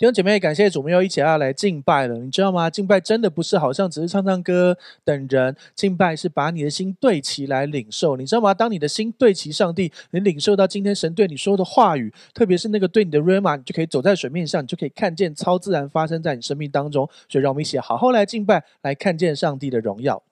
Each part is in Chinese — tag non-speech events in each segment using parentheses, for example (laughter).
弟兄姐妹，感谢主，我们又一起来来敬拜了。你知道吗？敬拜真的不是好像只是唱唱歌等人，敬拜是把你的心对齐来领受。你知道吗？当你的心对齐上帝，能领受到今天神对你说的话语，特别是那个对你的 r a m a 你就可以走在水面上，你就可以看见超自然发生在你生命当中。所以，让我们一起好好来敬拜，来看见上帝的荣耀。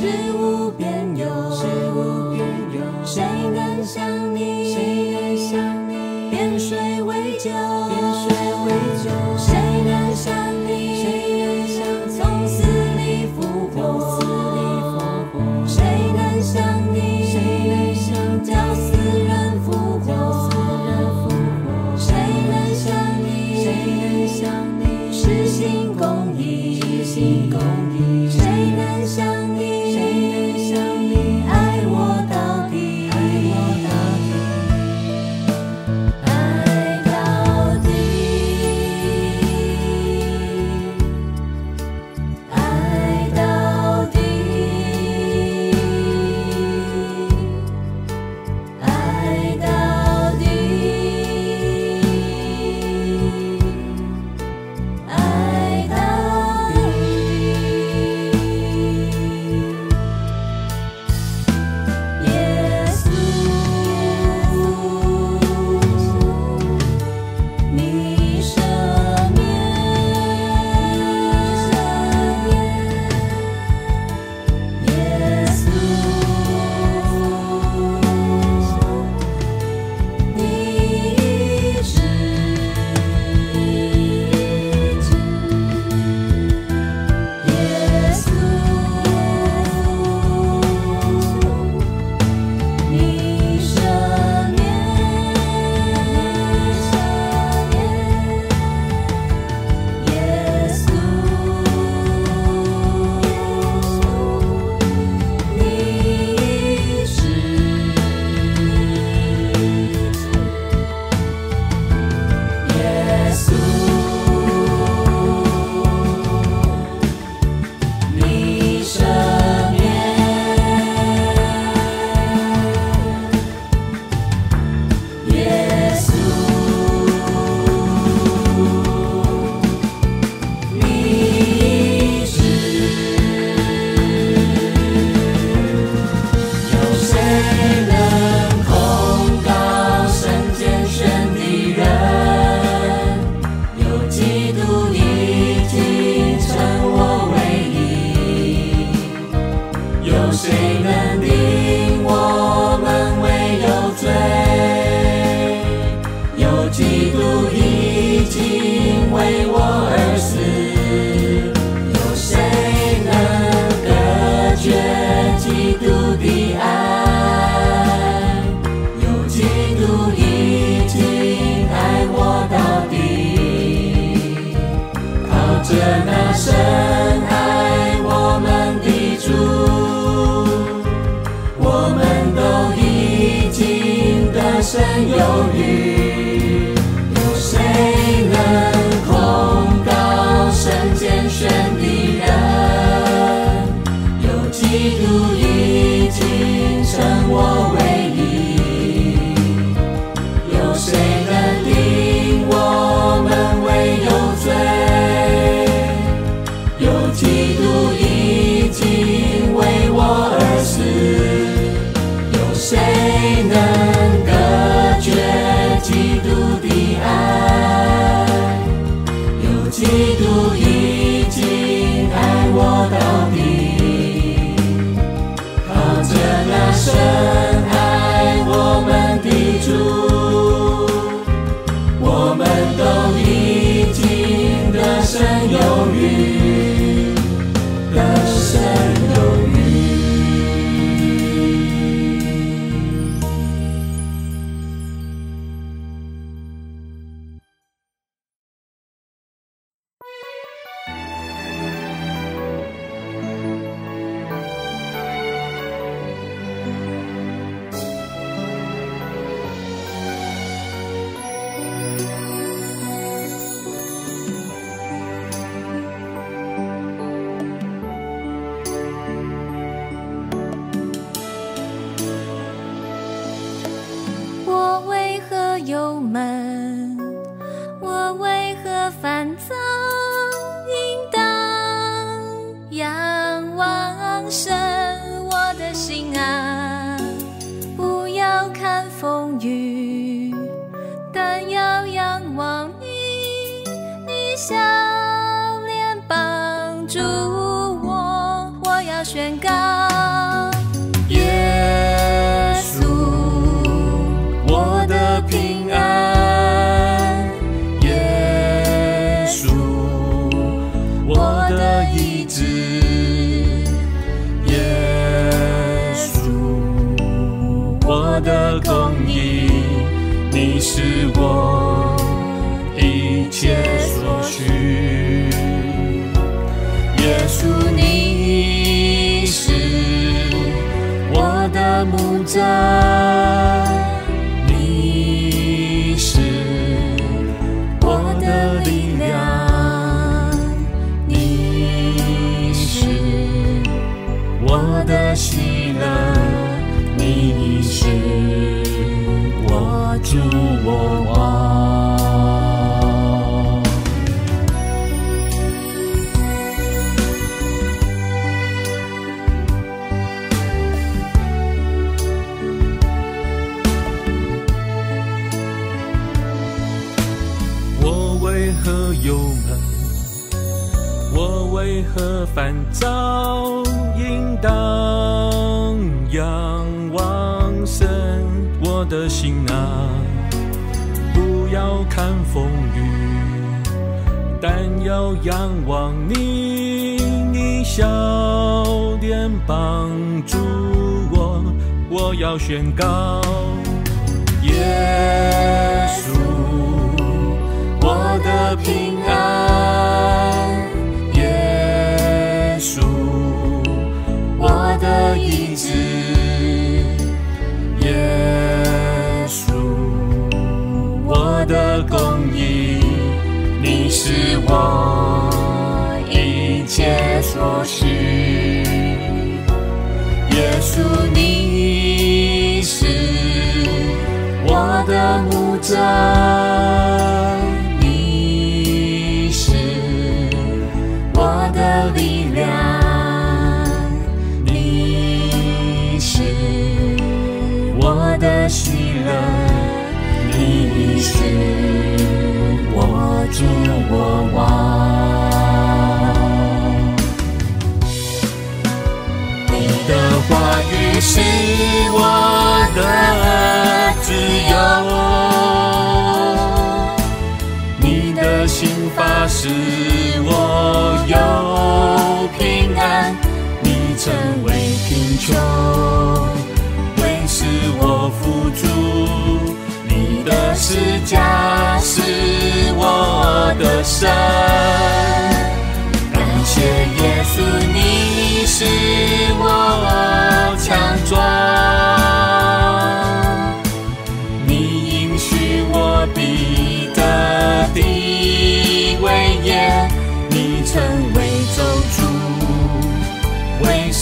是无边。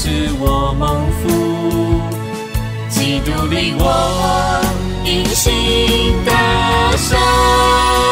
使我蒙福，基督为我隐形的身。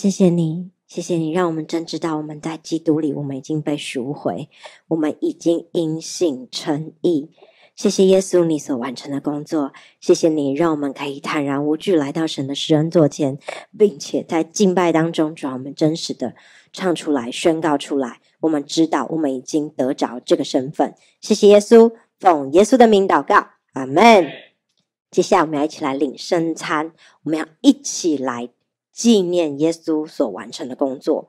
谢谢你，谢谢你，让我们真知道我们在基督里，我们已经被赎回，我们已经因信称义。谢谢耶稣，你所完成的工作。谢谢你，让我们可以坦然无惧来到神的施恩座前，并且在敬拜当中，让我们真实的唱出来、宣告出来。我们知道，我们已经得着这个身份。谢谢耶稣，奉耶稣的名祷告，阿门。接下来，我们要一起来领圣餐，我们要一起来。纪念耶稣所完成的工作，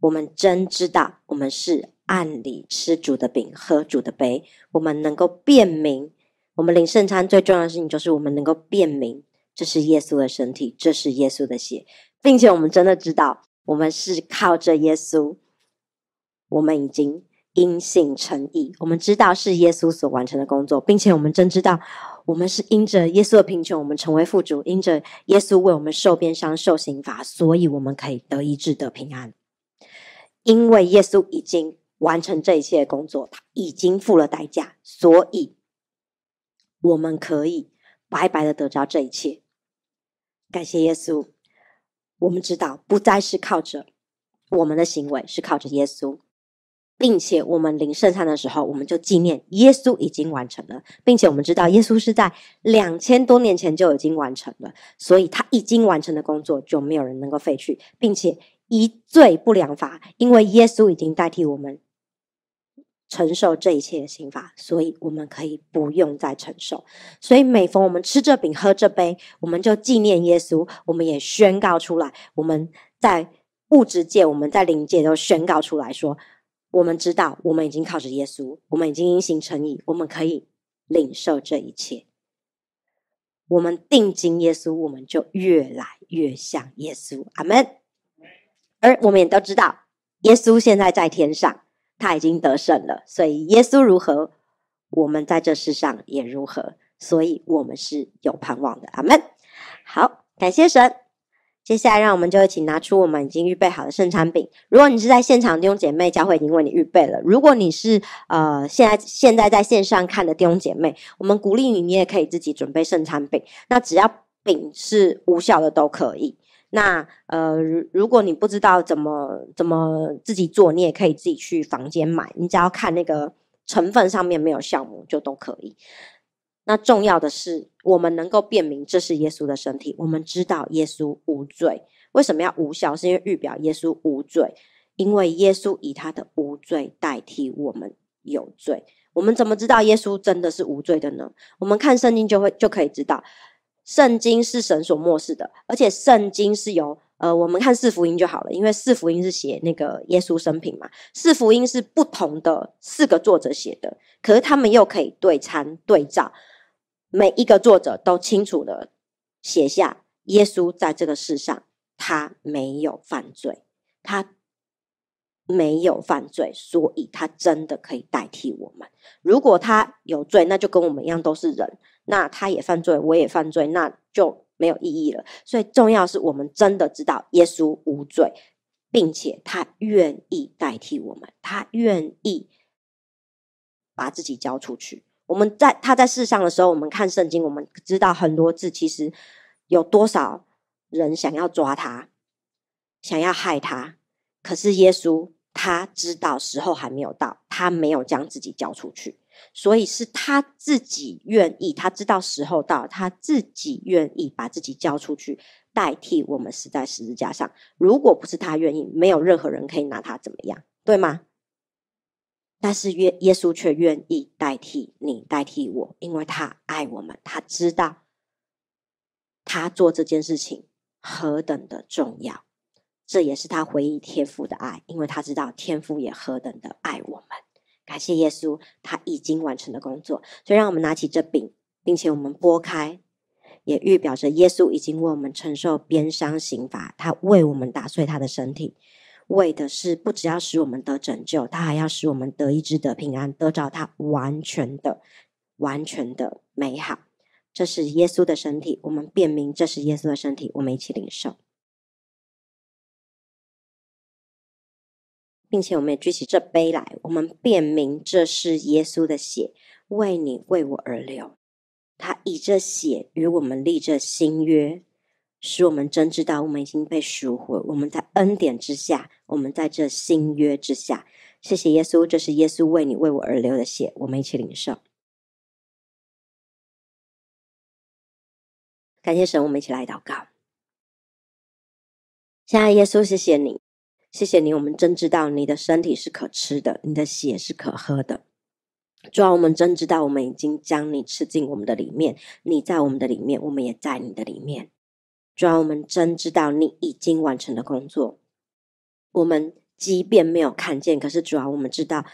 我们真知道我们是按理吃主的饼，喝主的杯。我们能够辨明，我们领圣餐最重要的事情就是我们能够辨明，这是耶稣的身体，这是耶稣的血，并且我们真的知道，我们是靠着耶稣，我们已经因信成义。我们知道是耶稣所完成的工作，并且我们真知道。我们是因着耶稣的贫穷，我们成为富足；因着耶稣为我们受鞭伤、受刑罚，所以我们可以得医治、得平安。因为耶稣已经完成这一切工作，他已经付了代价，所以我们可以白白的得到这一切。感谢耶稣，我们知道不再是靠着我们的行为，是靠着耶稣。并且我们临圣餐的时候，我们就纪念耶稣已经完成了，并且我们知道耶稣是在两千多年前就已经完成了，所以他已经完成的工作就没有人能够废去，并且一罪不两罚，因为耶稣已经代替我们承受这一切的刑罚，所以我们可以不用再承受。所以每逢我们吃这饼喝这杯，我们就纪念耶稣，我们也宣告出来，我们在物质界，我们在灵界都宣告出来说。我们知道，我们已经靠着耶稣，我们已经因行成意，我们可以领受这一切。我们定睛耶稣，我们就越来越像耶稣。阿门。而我们也都知道，耶稣现在在天上，他已经得胜了。所以耶稣如何，我们在这世上也如何。所以我们是有盼望的。阿门。好，感谢神。接下来，让我们就一起拿出我们已经预备好的圣餐饼。如果你是在现场的弟兄姐妹，教会已经为你预备了；如果你是呃现在现在在线上看的弟兄姐妹，我们鼓励你，你也可以自己准备圣餐饼。那只要饼是无效的都可以。那呃，如果你不知道怎么怎么自己做，你也可以自己去房间买，你只要看那个成分上面没有酵母就都可以。那重要的是，我们能够辨明这是耶稣的身体。我们知道耶稣无罪，为什么要无效？是因为预表耶稣无罪，因为耶稣以他的无罪代替我们有罪。我们怎么知道耶稣真的是无罪的呢？我们看圣经就会就可以知道，圣经是神所漠视的，而且圣经是由呃，我们看四福音就好了，因为四福音是写那个耶稣生平嘛。四福音是不同的四个作者写的，可是他们又可以对参对照。每一个作者都清楚的写下：耶稣在这个世上，他没有犯罪，他没有犯罪，所以他真的可以代替我们。如果他有罪，那就跟我们一样都是人，那他也犯罪，我也犯罪，那就没有意义了。所以重要是我们真的知道耶稣无罪，并且他愿意代替我们，他愿意把自己交出去。我们在他在世上的时候，我们看圣经，我们知道很多字，其实有多少人想要抓他，想要害他。可是耶稣他知道时候还没有到，他没有将自己交出去，所以是他自己愿意。他知道时候到，他自己愿意把自己交出去，代替我们死在十字架上。如果不是他愿意，没有任何人可以拿他怎么样，对吗？但是约耶稣却愿意代替你，代替我，因为他爱我们，他知道他做这件事情何等的重要，这也是他回忆天父的爱，因为他知道天父也何等的爱我们。感谢耶稣，他已经完成的工作，所以让我们拿起这饼，并且我们拨开，也预表着耶稣已经为我们承受鞭伤刑罚，他为我们打碎他的身体。为的是不只要使我们得拯救，他还要使我们得一只得平安、得到他完全的、完全的美好。这是耶稣的身体，我们辨明这是耶稣的身体，我们一起领受，并且我们也举起这杯来，我们辨明这是耶稣的血，为你为我而流。他以这血与我们立这新约。使我们真知道我们已经被赎回，我们在恩典之下，我们在这新约之下。谢谢耶稣，这是耶稣为你、为我而流的血。我们一起领受，感谢神，我们一起来祷告。亲爱耶稣，谢谢你，谢谢你。我们真知道你的身体是可吃的，你的血是可喝的。主啊，我们真知道我们已经将你吃进我们的里面，你在我们的里面，我们也在你的里面。主要我们真知道你已经完成的工作，我们即便没有看见，可是主要我们知道，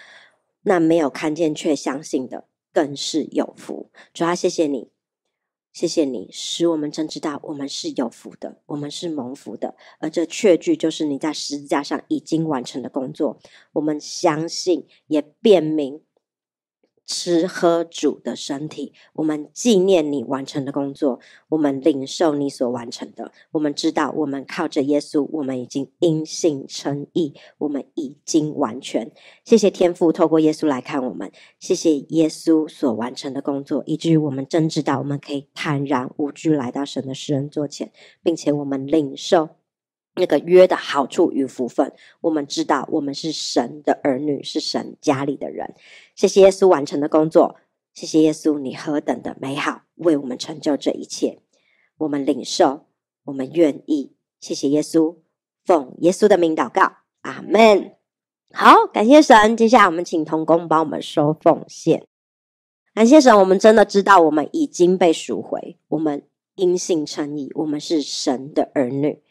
那没有看见却相信的更是有福。主要谢谢你，谢谢你使我们真知道我们是有福的，我们是蒙福的，而这确据就是你在十字架上已经完成的工作。我们相信也辨明。吃喝主的身体，我们纪念你完成的工作，我们领受你所完成的。我们知道，我们靠着耶稣，我们已经因信称义，我们已经完全。谢谢天父，透过耶稣来看我们，谢谢耶稣所完成的工作，以至于我们真知道，我们可以坦然无惧来到神的食人座前，并且我们领受。那个约的好处与福分，我们知道，我们是神的儿女，是神家里的人。谢谢耶稣完成的工作，谢谢耶稣，你何等的美好，为我们成就这一切。我们领受，我们愿意。谢谢耶稣，奉耶稣的名祷告，阿门。好，感谢神。接下来我们请同工帮我们收奉献。感谢神，我们真的知道，我们已经被赎回，我们因信称义，我们是神的儿女。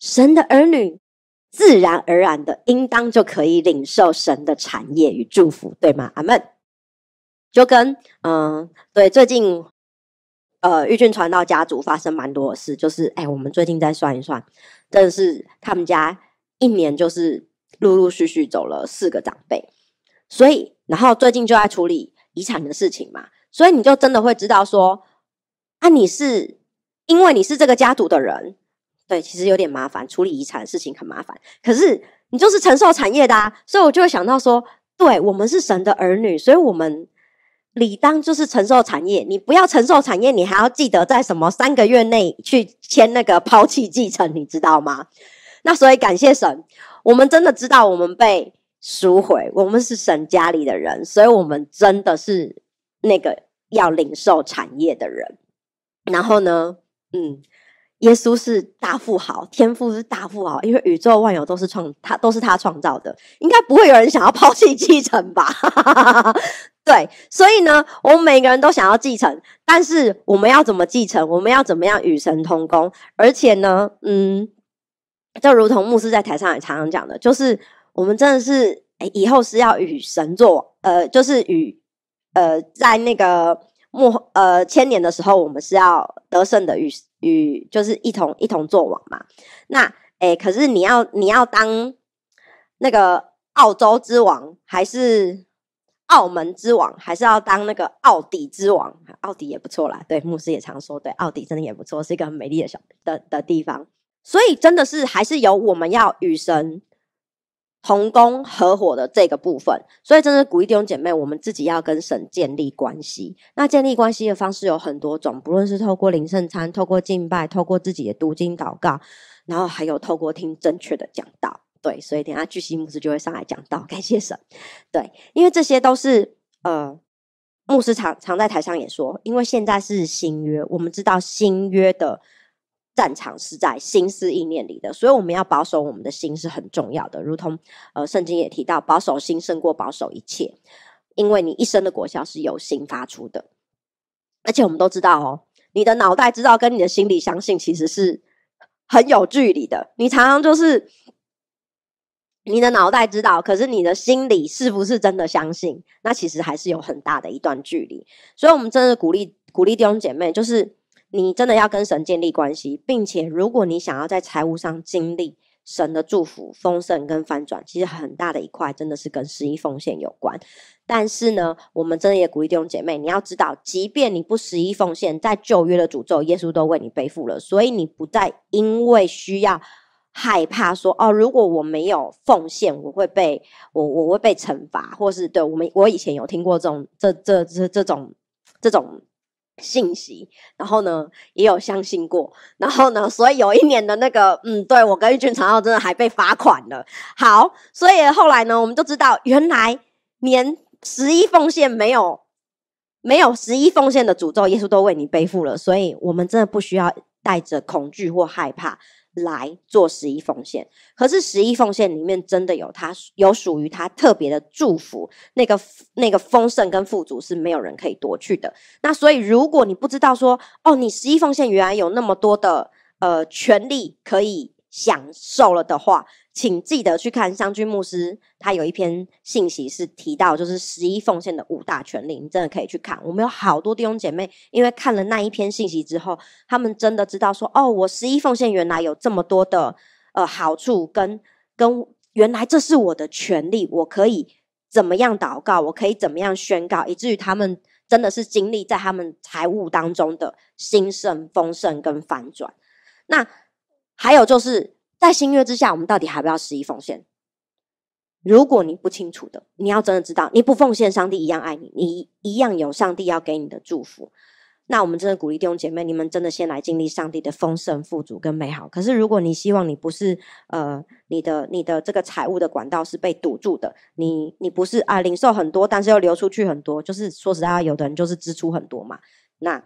神的儿女，自然而然的，应当就可以领受神的产业与祝福，对吗？阿门。就跟嗯，对，最近呃，玉俊传道家族发生蛮多的事，就是哎，我们最近在算一算，真的是他们家一年就是陆陆续续走了四个长辈，所以，然后最近就在处理遗产的事情嘛，所以你就真的会知道说，啊，你是因为你是这个家族的人。对，其实有点麻烦，处理遗产的事情很麻烦。可是你就是承受产业的，啊，所以我就会想到说，对我们是神的儿女，所以我们理当就是承受产业。你不要承受产业，你还要记得在什么三个月内去签那个抛弃继承，你知道吗？那所以感谢神，我们真的知道我们被赎回，我们是神家里的人，所以我们真的是那个要领受产业的人。然后呢，嗯。耶稣是大富豪，天赋是大富豪，因为宇宙万有都是创他，都是他创造的，应该不会有人想要 (laughs) 抛弃继承吧？(laughs) 对，所以呢，我们每个人都想要继承，但是我们要怎么继承？我们要怎么样与神同工？而且呢，嗯，就如同牧师在台上也常常讲的，就是我们真的是，哎，以后是要与神作，呃，就是与，呃，在那个末，呃，千年的时候，我们是要得胜的与。与就是一同一同做王嘛，那哎，可是你要你要当那个澳洲之王，还是澳门之王，还是要当那个奥迪之王？奥迪也不错啦，对，牧师也常说，对，奥迪真的也不错，是一个很美丽的小的的地方。所以真的是还是有我们要与神。同工合伙的这个部分，所以真的鼓励弟兄姐妹，我们自己要跟神建立关系。那建立关系的方式有很多种，不论是透过领圣餐、透过敬拜、透过自己的读经祷告，然后还有透过听正确的讲道。对，所以等下巨星牧师就会上来讲道，(laughs) 感谢神。对，因为这些都是呃，牧师常常在台上也说，因为现在是新约，我们知道新约的。战场是在心思意念里的，所以我们要保守我们的心是很重要的。如同呃，圣经也提到，保守心胜过保守一切，因为你一生的果效是由心发出的。而且我们都知道哦，你的脑袋知道跟你的心理相信其实是很有距离的。你常常就是你的脑袋知道，可是你的心里是不是真的相信？那其实还是有很大的一段距离。所以，我们真的鼓励鼓励弟兄姐妹，就是。你真的要跟神建立关系，并且如果你想要在财务上经历神的祝福、丰盛跟翻转，其实很大的一块真的是跟十一奉献有关。但是呢，我们真的也鼓励弟兄姐妹，你要知道，即便你不十一奉献，在旧约的诅咒，耶稣都为你背负了，所以你不再因为需要害怕说哦，如果我没有奉献，我会被我我会被惩罚，或是对我们我以前有听过这种这这这这种这种。信息，然后呢，也有相信过，然后呢，所以有一年的那个，嗯，对我跟玉俊长浩真的还被罚款了。好，所以后来呢，我们都知道，原来连十一奉献没有，没有十一奉献的诅咒，耶稣都为你背负了，所以我们真的不需要带着恐惧或害怕。来做十一奉献，可是十一奉献里面真的有它有属于他特别的祝福，那个那个丰盛跟富足是没有人可以夺去的。那所以如果你不知道说哦，你十一奉献原来有那么多的呃权利可以享受了的话。请记得去看湘君牧师，他有一篇信息是提到，就是十一奉献的五大权利，你真的可以去看。我们有好多弟兄姐妹，因为看了那一篇信息之后，他们真的知道说，哦，我十一奉献原来有这么多的呃好处，跟跟原来这是我的权利，我可以怎么样祷告，我可以怎么样宣告，以至于他们真的是经历在他们财务当中的兴盛、丰盛跟反转。那还有就是。在新约之下，我们到底还不要十意奉献？如果你不清楚的，你要真的知道，你不奉献，上帝一样爱你，你一样有上帝要给你的祝福。那我们真的鼓励弟兄姐妹，你们真的先来经历上帝的丰盛、富足跟美好。可是，如果你希望你不是呃，你的你的这个财务的管道是被堵住的，你你不是啊，零售很多，但是又流出去很多，就是说实在，有的人就是支出很多嘛。那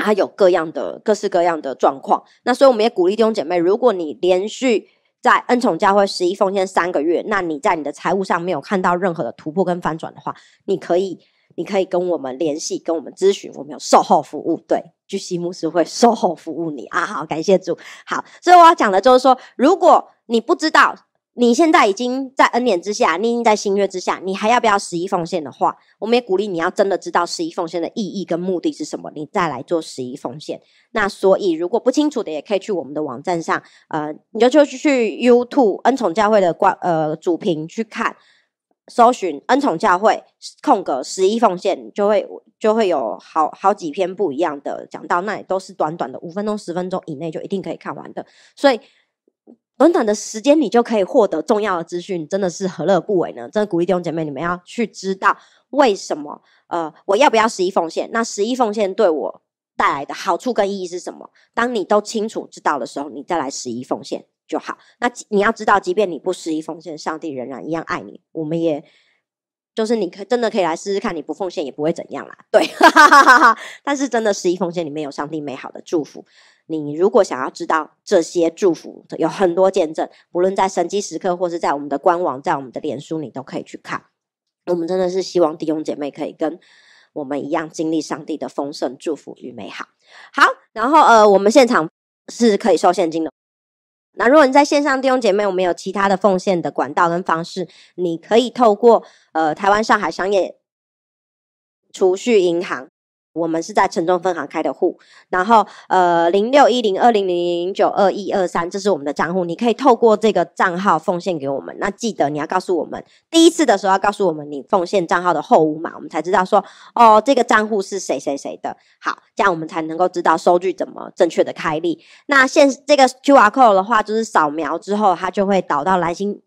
它有各样的、各式各样的状况。那所以我们也鼓励弟兄姐妹，如果你连续在恩宠教会十一奉献三个月，那你在你的财务上没有看到任何的突破跟翻转的话，你可以，你可以跟我们联系，跟我们咨询，我们有售后服务。对，聚西牧师会售后服务你啊。好，感谢主。好，所以我要讲的就是说，如果你不知道。你现在已经在恩典之下，你已经在新月之下，你还要不要十一奉献的话？我们也鼓励你要真的知道十一奉献的意义跟目的是什么，你再来做十一奉献。那所以如果不清楚的，也可以去我们的网站上，呃，你就就去 YouTube 恩宠教会的官呃主屏去看，搜寻恩宠教会空格十一奉献，就会就会有好好几篇不一样的讲到，那都是短短的五分钟十分钟以内就一定可以看完的，所以。短短的时间，你就可以获得重要的资讯，真的是何乐不为呢？真的鼓励弟兄姐妹，你们要去知道为什么。呃，我要不要十一奉献？那十一奉献对我带来的好处跟意义是什么？当你都清楚知道的时候，你再来十一奉献就好。那你要知道，即便你不十一奉献，上帝仍然一样爱你。我们也就是你真的可以来试试看，你不奉献也不会怎样啦。对，(laughs) 但是真的十一奉献里面有上帝美好的祝福。你如果想要知道这些祝福，有很多见证，无论在神迹时刻或是在我们的官网、在我们的脸书，你都可以去看。我们真的是希望弟兄姐妹可以跟我们一样经历上帝的丰盛祝福与美好。好，然后呃，我们现场是可以收现金的。那如果你在线上，弟兄姐妹，我们有其他的奉献的管道跟方式，你可以透过呃台湾上海商业储蓄银行。我们是在城中分行开的户，然后呃零六一零二零零零九二一二三，这是我们的账户，你可以透过这个账号奉献给我们。那记得你要告诉我们，第一次的时候要告诉我们你奉献账号的后五码，我们才知道说哦这个账户是谁谁谁的，好，这样我们才能够知道收据怎么正确的开立。那现这个 QR code 的话，就是扫描之后它就会导到蓝星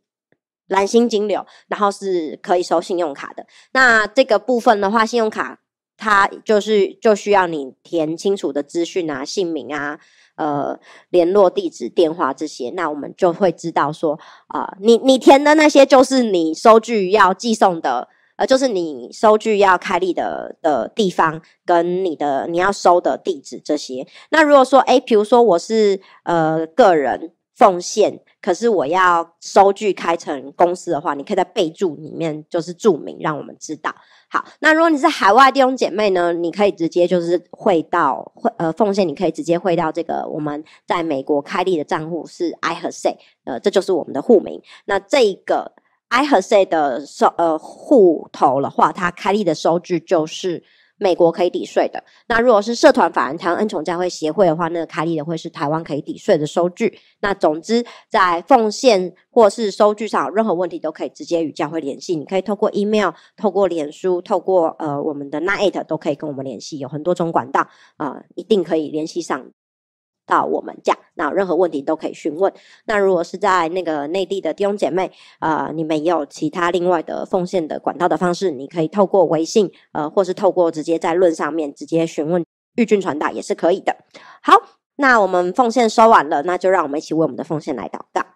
蓝星金流，然后是可以收信用卡的。那这个部分的话，信用卡。他就是就需要你填清楚的资讯啊，姓名啊，呃，联络地址、电话这些，那我们就会知道说啊，你你填的那些就是你收据要寄送的，呃，就是你收据要开立的的地方跟你的你要收的地址这些。那如果说哎，比如说我是呃个人。奉献，可是我要收据开成公司的话，你可以在备注里面就是注明，让我们知道。好，那如果你是海外弟兄姐妹呢，你可以直接就是汇到汇呃奉献，你可以直接汇到这个我们在美国开立的账户是 I 和 C，呃，这就是我们的户名。那这一个 I 和 C 的收呃户头的话，它开立的收据就是。美国可以抵税的。那如果是社团法人台湾恩宠教会协会的话，那个开立的会是台湾可以抵税的收据。那总之，在奉献或是收据上有任何问题都可以直接与教会联系。你可以透过 email、透过脸书、透过呃我们的 night 都可以跟我们联系，有很多种管道啊，一定可以联系上。到我们家，那任何问题都可以询问。那如果是在那个内地的弟兄姐妹，呃，你们也有其他另外的奉献的管道的方式，你可以透过微信，呃，或是透过直接在论上面直接询问玉俊传达也是可以的。好，那我们奉献收完了，那就让我们一起为我们的奉献来祷告。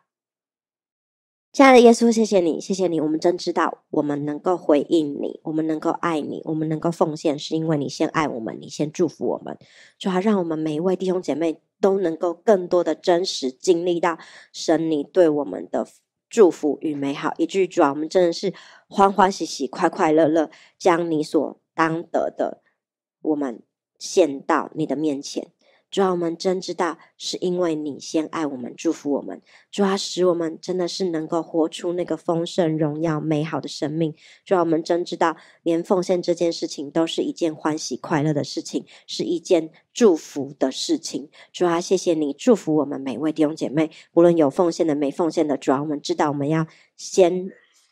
亲爱的耶稣，谢谢你，谢谢你，我们真知道我们能够回应你，我们能够爱你，我们能够奉献，是因为你先爱我们，你先祝福我们。主啊，让我们每一位弟兄姐妹都能够更多的真实经历到神你对我们的祝福与美好。一句主要我们真的是欢欢喜喜、快快乐乐，将你所当得的我们献到你的面前。主要我们真知道，是因为你先爱我们，祝福我们。主要使我们真的是能够活出那个丰盛、荣耀、美好的生命。主要我们真知道，连奉献这件事情都是一件欢喜、快乐的事情，是一件祝福的事情。主要谢谢你祝福我们每位弟兄姐妹，无论有奉献的、没奉献的。主要我们知道我们要先。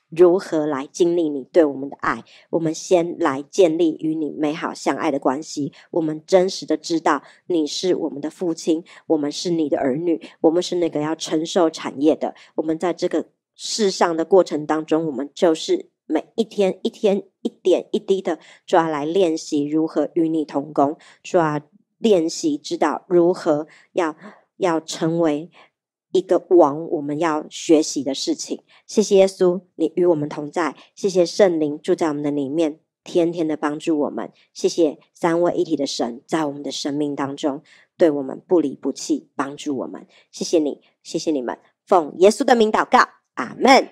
如何来经历你对我们的爱？我们先来建立与你美好相爱的关系。我们真实的知道你是我们的父亲，我们是你的儿女，我们是那个要承受产业的。我们在这个世上的过程当中，我们就是每一天一天一点一滴的抓来练习如何与你同工，抓练习知道如何要要成为。一个往我们要学习的事情。谢谢耶稣，你与我们同在。谢谢圣灵住在我们的里面，天天的帮助我们。谢谢三位一体的神，在我们的生命当中，对我们不离不弃，帮助我们。谢谢你，谢谢你们，奉耶稣的名祷告，阿门。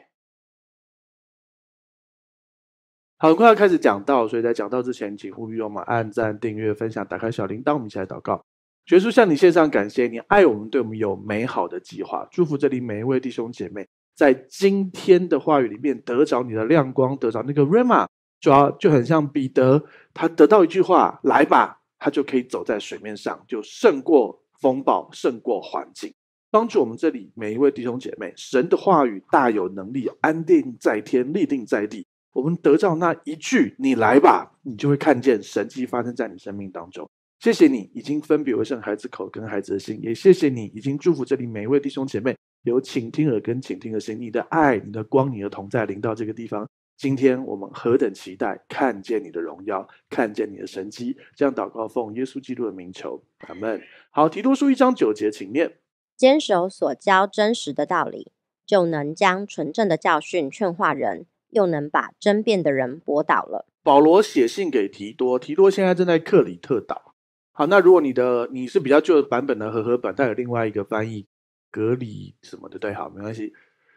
好，快要开始讲到，所以在讲到之前，请呼吁我们按赞、订阅、分享、打开小铃铛，我们一起来祷告。耶稣向你献上感谢，你爱我们，对我们有美好的计划，祝福这里每一位弟兄姐妹，在今天的话语里面得着你的亮光，得着那个 r 玛。m a 主要就很像彼得，他得到一句话“来吧”，他就可以走在水面上，就胜过风暴，胜过环境。帮助我们这里每一位弟兄姐妹，神的话语大有能力，安定在天，立定在地。我们得到那一句“你来吧”，你就会看见神迹发生在你生命当中。谢谢你已经分别为圣孩子口跟孩子的心，也谢谢你已经祝福这里每一位弟兄姐妹有倾听耳跟倾听的心。你的爱你的光你的同在临到这个地方，今天我们何等期待看见你的荣耀，看见你的神迹。这样祷告奉耶稣基督的名求，阿门。好，提多书一章九节，请念：坚守所教真实的道理，就能将纯正的教训劝化人，又能把争辩的人驳倒了。保罗写信给提多，提多现在正在克里特岛。好，那如果你的你是比较旧的版本的和合本，带有另外一个翻译，格里什么的，对，好，没关系。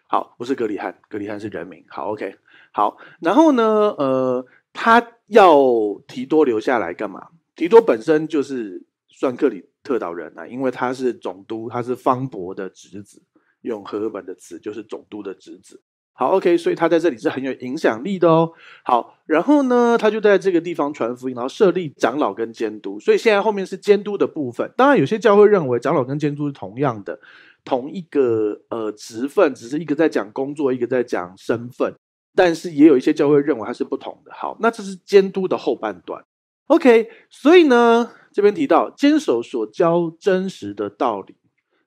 好，不是格里汉，格里汉是人名。好，OK，好，然后呢，呃，他要提多留下来干嘛？提多本身就是算克里特岛人啊，因为他是总督，他是方博的侄子，用和合本的词就是总督的侄子。好，OK，所以他在这里是很有影响力的哦。好，然后呢，他就在这个地方传福音，然后设立长老跟监督。所以现在后面是监督的部分。当然，有些教会认为长老跟监督是同样的，同一个呃职份，只是一个在讲工作，一个在讲身份。但是也有一些教会认为它是不同的。好，那这是监督的后半段。OK，所以呢，这边提到坚守所教真实的道理，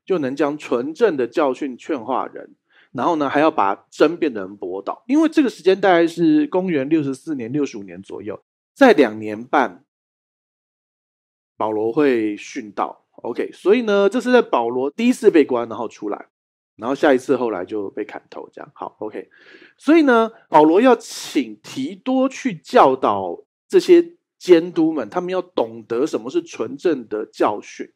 就能将纯正的教训劝化人。然后呢，还要把争辩的人驳倒，因为这个时间大概是公元六十四年、六十五年左右，在两年半，保罗会殉道。OK，所以呢，这是在保罗第一次被关，然后出来，然后下一次后来就被砍头，这样好。OK，所以呢，保罗要请提多去教导这些监督们，他们要懂得什么是纯正的教训。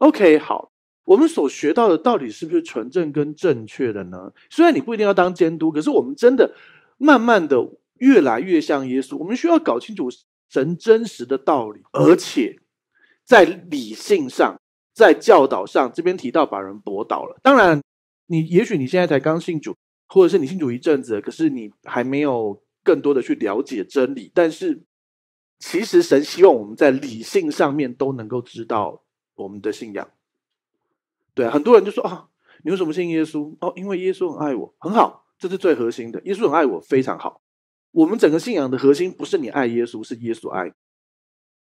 OK，好。我们所学到的道底是不是纯正跟正确的呢？虽然你不一定要当监督，可是我们真的慢慢的越来越像耶稣。我们需要搞清楚神真实的道理，而且在理性上，在教导上，这边提到把人驳倒了。当然，你也许你现在才刚信主，或者是你信主一阵子，可是你还没有更多的去了解真理。但是，其实神希望我们在理性上面都能够知道我们的信仰。对，很多人就说啊，你为什么信耶稣？哦，因为耶稣很爱我，很好，这是最核心的。耶稣很爱我，非常好。我们整个信仰的核心不是你爱耶稣，是耶稣爱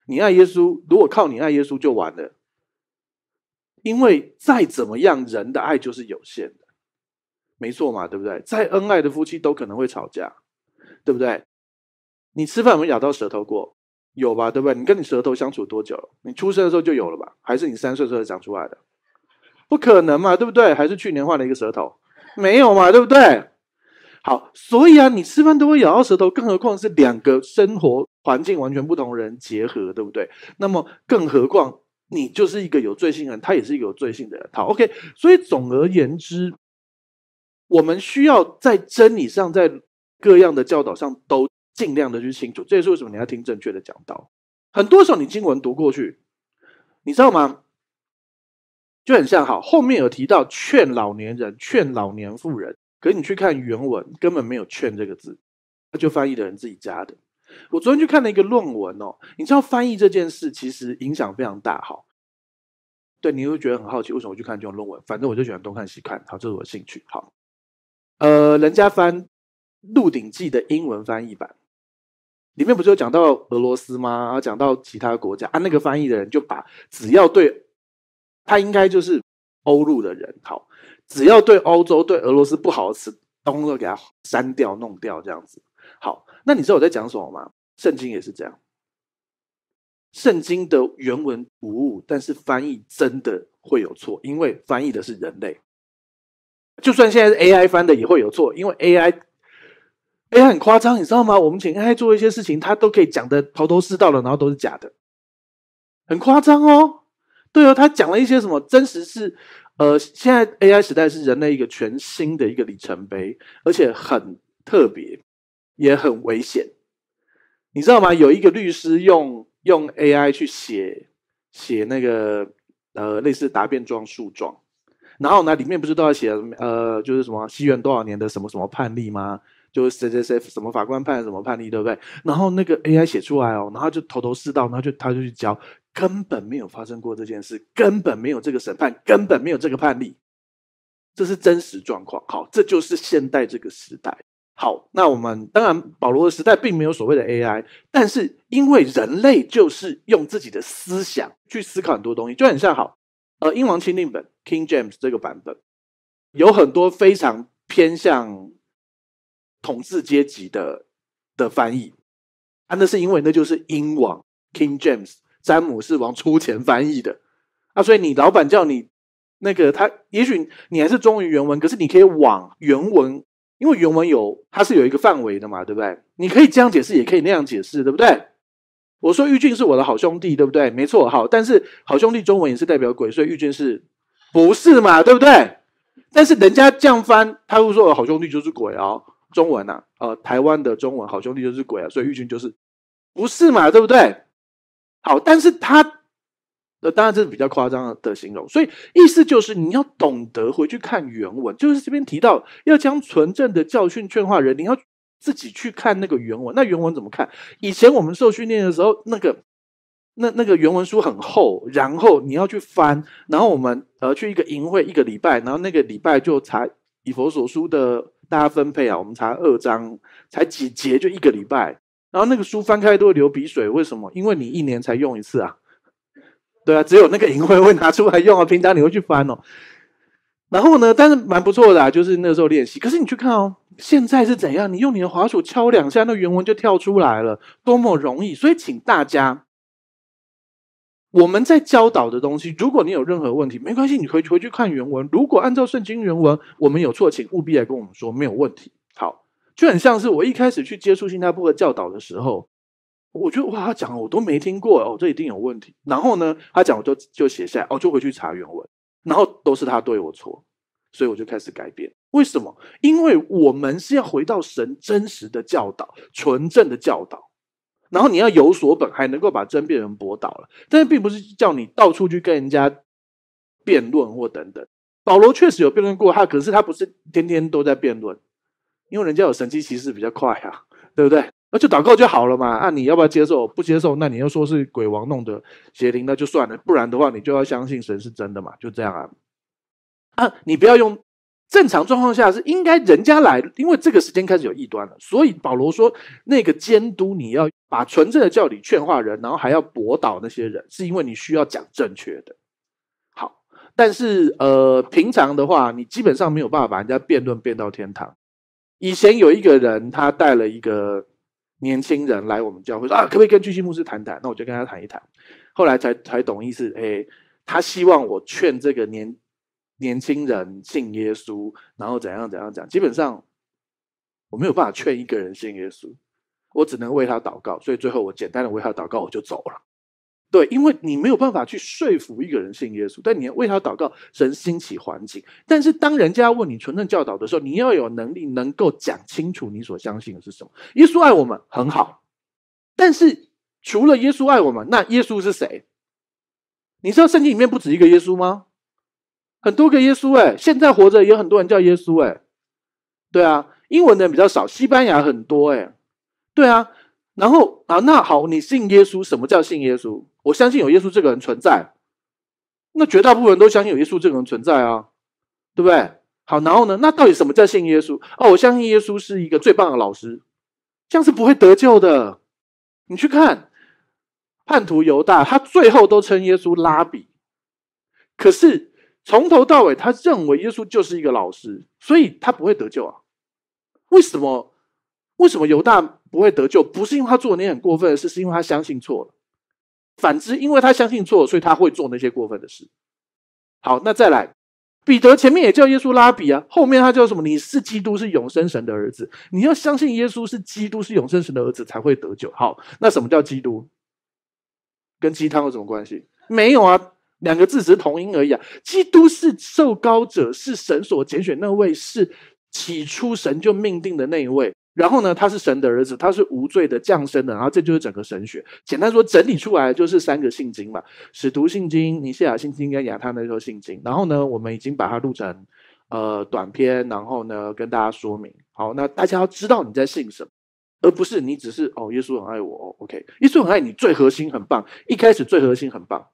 你爱耶稣。如果靠你爱耶稣就完了，因为再怎么样，人的爱就是有限的，没错嘛，对不对？再恩爱的夫妻都可能会吵架，对不对？你吃饭没咬到舌头过？有吧，对不对？你跟你舌头相处多久了？你出生的时候就有了吧？还是你三岁时候长出来的？不可能嘛，对不对？还是去年换了一个舌头，没有嘛，对不对？好，所以啊，你吃饭都会咬到舌头，更何况是两个生活环境完全不同人结合，对不对？那么，更何况你就是一个有罪性的人，他也是一个有罪性的人。好，OK。所以，总而言之，我们需要在真理上，在各样的教导上，都尽量的去清楚。这也是为什么你要听正确的讲道。很多时候，你经文读过去，你知道吗？就很像，哈，后面有提到劝老年人、劝老年妇人，可你去看原文根本没有劝这个字，他就翻译的人自己加的。我昨天去看了一个论文哦，你知道翻译这件事其实影响非常大，哈。对，你会觉得很好奇，为什么我去看这种论文？反正我就喜欢东看西看，好，这是我的兴趣。好，呃，人家翻《鹿鼎记》的英文翻译版，里面不是有讲到俄罗斯吗？然后讲到其他国家啊，那个翻译的人就把只要对。他应该就是欧陆的人，好，只要对欧洲、对俄罗斯不好通东都给他删掉、弄掉这样子。好，那你知道我在讲什么吗？圣经也是这样，圣经的原文无误，但是翻译真的会有错，因为翻译的是人类，就算现在是 AI 翻的也会有错，因为 AI，AI 很夸张，你知道吗？我们请 AI 做一些事情，他都可以讲的头头是道的，然后都是假的，很夸张哦。对啊，他讲了一些什么？真实是，呃，现在 AI 时代是人类一个全新的一个里程碑，而且很特别，也很危险，你知道吗？有一个律师用用 AI 去写写那个呃类似答辩状、诉状，然后呢，里面不是都要写呃，就是什么西元多少年的什么什么判例吗？就是谁谁谁什么法官判什么判例，对不对？然后那个 AI 写出来哦，然后就头头是道，然后就他就去教，根本没有发生过这件事，根本没有这个审判，根本没有这个判例，这是真实状况。好，这就是现代这个时代。好，那我们当然，保罗的时代并没有所谓的 AI，但是因为人类就是用自己的思想去思考很多东西，就很像好，呃，英王钦定本 King James 这个版本，有很多非常偏向统治阶级的的翻译，啊，那是因为那就是英王 King James。詹姆士王出钱翻译的啊，所以你老板叫你那个他，也许你还是忠于原文，可是你可以往原文，因为原文有它是有一个范围的嘛，对不对？你可以这样解释，也可以那样解释，对不对？我说玉俊是我的好兄弟，对不对？没错，好，但是好兄弟中文也是代表鬼，所以玉俊是不是嘛？对不对？但是人家这样翻，他会说好兄弟就是鬼哦，中文啊啊，台湾的中文好兄弟就是鬼啊，所以玉俊就是不是嘛？对不对？好，但是他，那当然这是比较夸张的形容，所以意思就是你要懂得回去看原文，就是这边提到要将纯正的教训劝化人，你要自己去看那个原文。那原文怎么看？以前我们受训练的时候，那个那那个原文书很厚，然后你要去翻，然后我们呃去一个营会一个礼拜，然后那个礼拜就查以佛所书的，大家分配啊，我们查二章，才几节就一个礼拜。然后那个书翻开都会流鼻水，为什么？因为你一年才用一次啊，对啊，只有那个银会会拿出来用啊，平常你会去翻哦。然后呢，但是蛮不错的，啊，就是那时候练习。可是你去看哦，现在是怎样？你用你的滑鼠敲两下，那原文就跳出来了，多么容易！所以请大家，我们在教导的东西，如果你有任何问题，没关系，你可以回去看原文。如果按照圣经原文，我们有错，请务必来跟我们说，没有问题。好。就很像是我一开始去接触新加坡的教导的时候，我觉得哇，他讲我都没听过哦，这一定有问题。然后呢，他讲我就就写下来，哦，就回去查原文，然后都是他对我错，所以我就开始改变。为什么？因为我们是要回到神真实的教导、纯正的教导，然后你要有所本，还能够把真辩人驳倒了。但是并不是叫你到处去跟人家辩论或等等。保罗确实有辩论过他，可是他不是天天都在辩论。因为人家有神机骑士比较快啊，对不对？那就祷告就好了嘛。啊，你要不要接受？不接受，那你要说是鬼王弄的邪灵，那就算了。不然的话，你就要相信神是真的嘛。就这样啊。啊，你不要用正常状况下是应该人家来，因为这个时间开始有异端了，所以保罗说那个监督你要把纯正的教理劝化人，然后还要驳倒那些人，是因为你需要讲正确的。好，但是呃，平常的话，你基本上没有办法把人家辩论辩到天堂。以前有一个人，他带了一个年轻人来我们教会说啊，可不可以跟巨星牧师谈谈？那我就跟他谈一谈。后来才才懂意思，哎，他希望我劝这个年年轻人信耶稣，然后怎样怎样讲。基本上我没有办法劝一个人信耶稣，我只能为他祷告。所以最后我简单的为他祷告，我就走了。对，因为你没有办法去说服一个人信耶稣，但你为他祷告，神兴起环境。但是当人家问你纯正教导的时候，你要有能力能够讲清楚你所相信的是什么。耶稣爱我们很好，但是除了耶稣爱我们，那耶稣是谁？你知道圣经里面不止一个耶稣吗？很多个耶稣哎，现在活着有很多人叫耶稣哎，对啊，英文的比较少，西班牙很多哎，对啊，然后啊，那好，你信耶稣？什么叫信耶稣？我相信有耶稣这个人存在，那绝大部分人都相信有耶稣这个人存在啊，对不对？好，然后呢？那到底什么叫信耶稣？哦，我相信耶稣是一个最棒的老师，这样是不会得救的。你去看叛徒犹大，他最后都称耶稣拉比，可是从头到尾他认为耶稣就是一个老师，所以他不会得救啊。为什么？为什么犹大不会得救？不是因为他做那很过分的事，是因为他相信错了。反之，因为他相信错，所以他会做那些过分的事。好，那再来，彼得前面也叫耶稣拉比啊，后面他叫什么？你是基督，是永生神的儿子。你要相信耶稣是基督，是永生神的儿子才会得救。好，那什么叫基督？跟鸡汤有什么关系？没有啊，两个字只是同音而已啊。基督是受高者，是神所拣选那位，是起初神就命定的那一位。然后呢，他是神的儿子，他是无罪的降生的，然后这就是整个神学。简单说，整理出来就是三个信经嘛：使徒信经、尼西亚信经跟亚他那候信经。然后呢，我们已经把它录成呃短片，然后呢跟大家说明。好，那大家要知道你在信什么，而不是你只是哦耶稣很爱我哦，OK，耶稣很爱你，最核心很棒，一开始最核心很棒，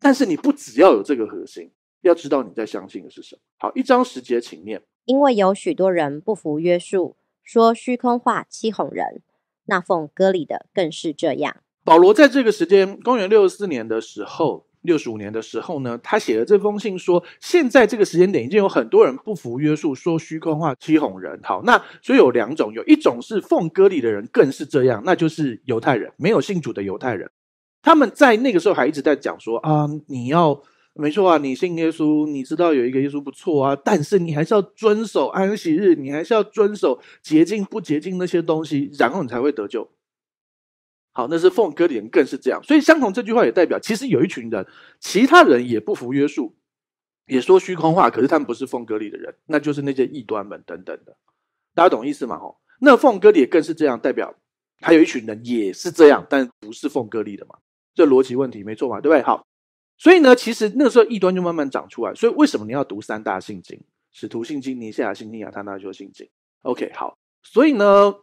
但是你不只要有这个核心，要知道你在相信的是什么。好，一章十节，请念。因为有许多人不服约束。说虚空话欺哄人，那奉割里的更是这样。保罗在这个时间，公元六十四年的时候，六十五年的时候呢，他写的这封信说，现在这个时间点已经有很多人不服约束，说虚空话欺哄人。好，那所以有两种，有一种是奉割里的人更是这样，那就是犹太人，没有信主的犹太人，他们在那个时候还一直在讲说啊，你要。没错啊，你信耶稣，你知道有一个耶稣不错啊，但是你还是要遵守安息日，你还是要遵守洁净不洁净那些东西，然后你才会得救。好，那是奉哥里人更是这样，所以相同这句话也代表，其实有一群人，其他人也不服约束，也说虚空话，可是他们不是奉哥里的人，那就是那些异端们等等的，大家懂意思吗？哦，那奉里也更是这样，代表还有一群人也是这样，但不是奉哥里的嘛，这逻辑问题没错嘛，对不对？好。所以呢，其实那时候异端就慢慢长出来。所以为什么你要读三大圣经？使徒信经、尼西亚信经、亚他那修信经。OK，好。所以呢，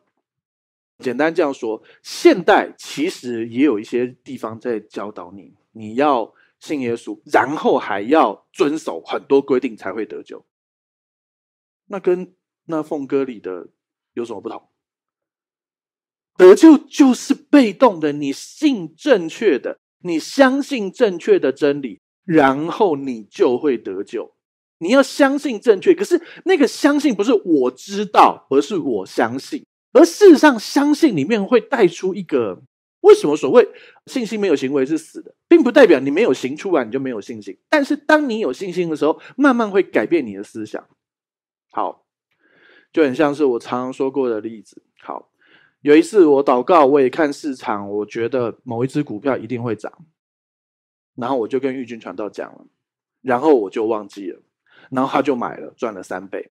简单这样说，现代其实也有一些地方在教导你，你要信耶稣，然后还要遵守很多规定才会得救。那跟那凤歌里的有什么不同？得救就是被动的，你信正确的。你相信正确的真理，然后你就会得救。你要相信正确，可是那个相信不是我知道，而是我相信。而事实上，相信里面会带出一个为什么所谓信心没有行为是死的，并不代表你没有行出来你就没有信心。但是当你有信心的时候，慢慢会改变你的思想。好，就很像是我常常说过的例子。好。有一次我祷告，我也看市场，我觉得某一只股票一定会涨，然后我就跟玉军传道讲了，然后我就忘记了，然后他就买了，赚了三倍。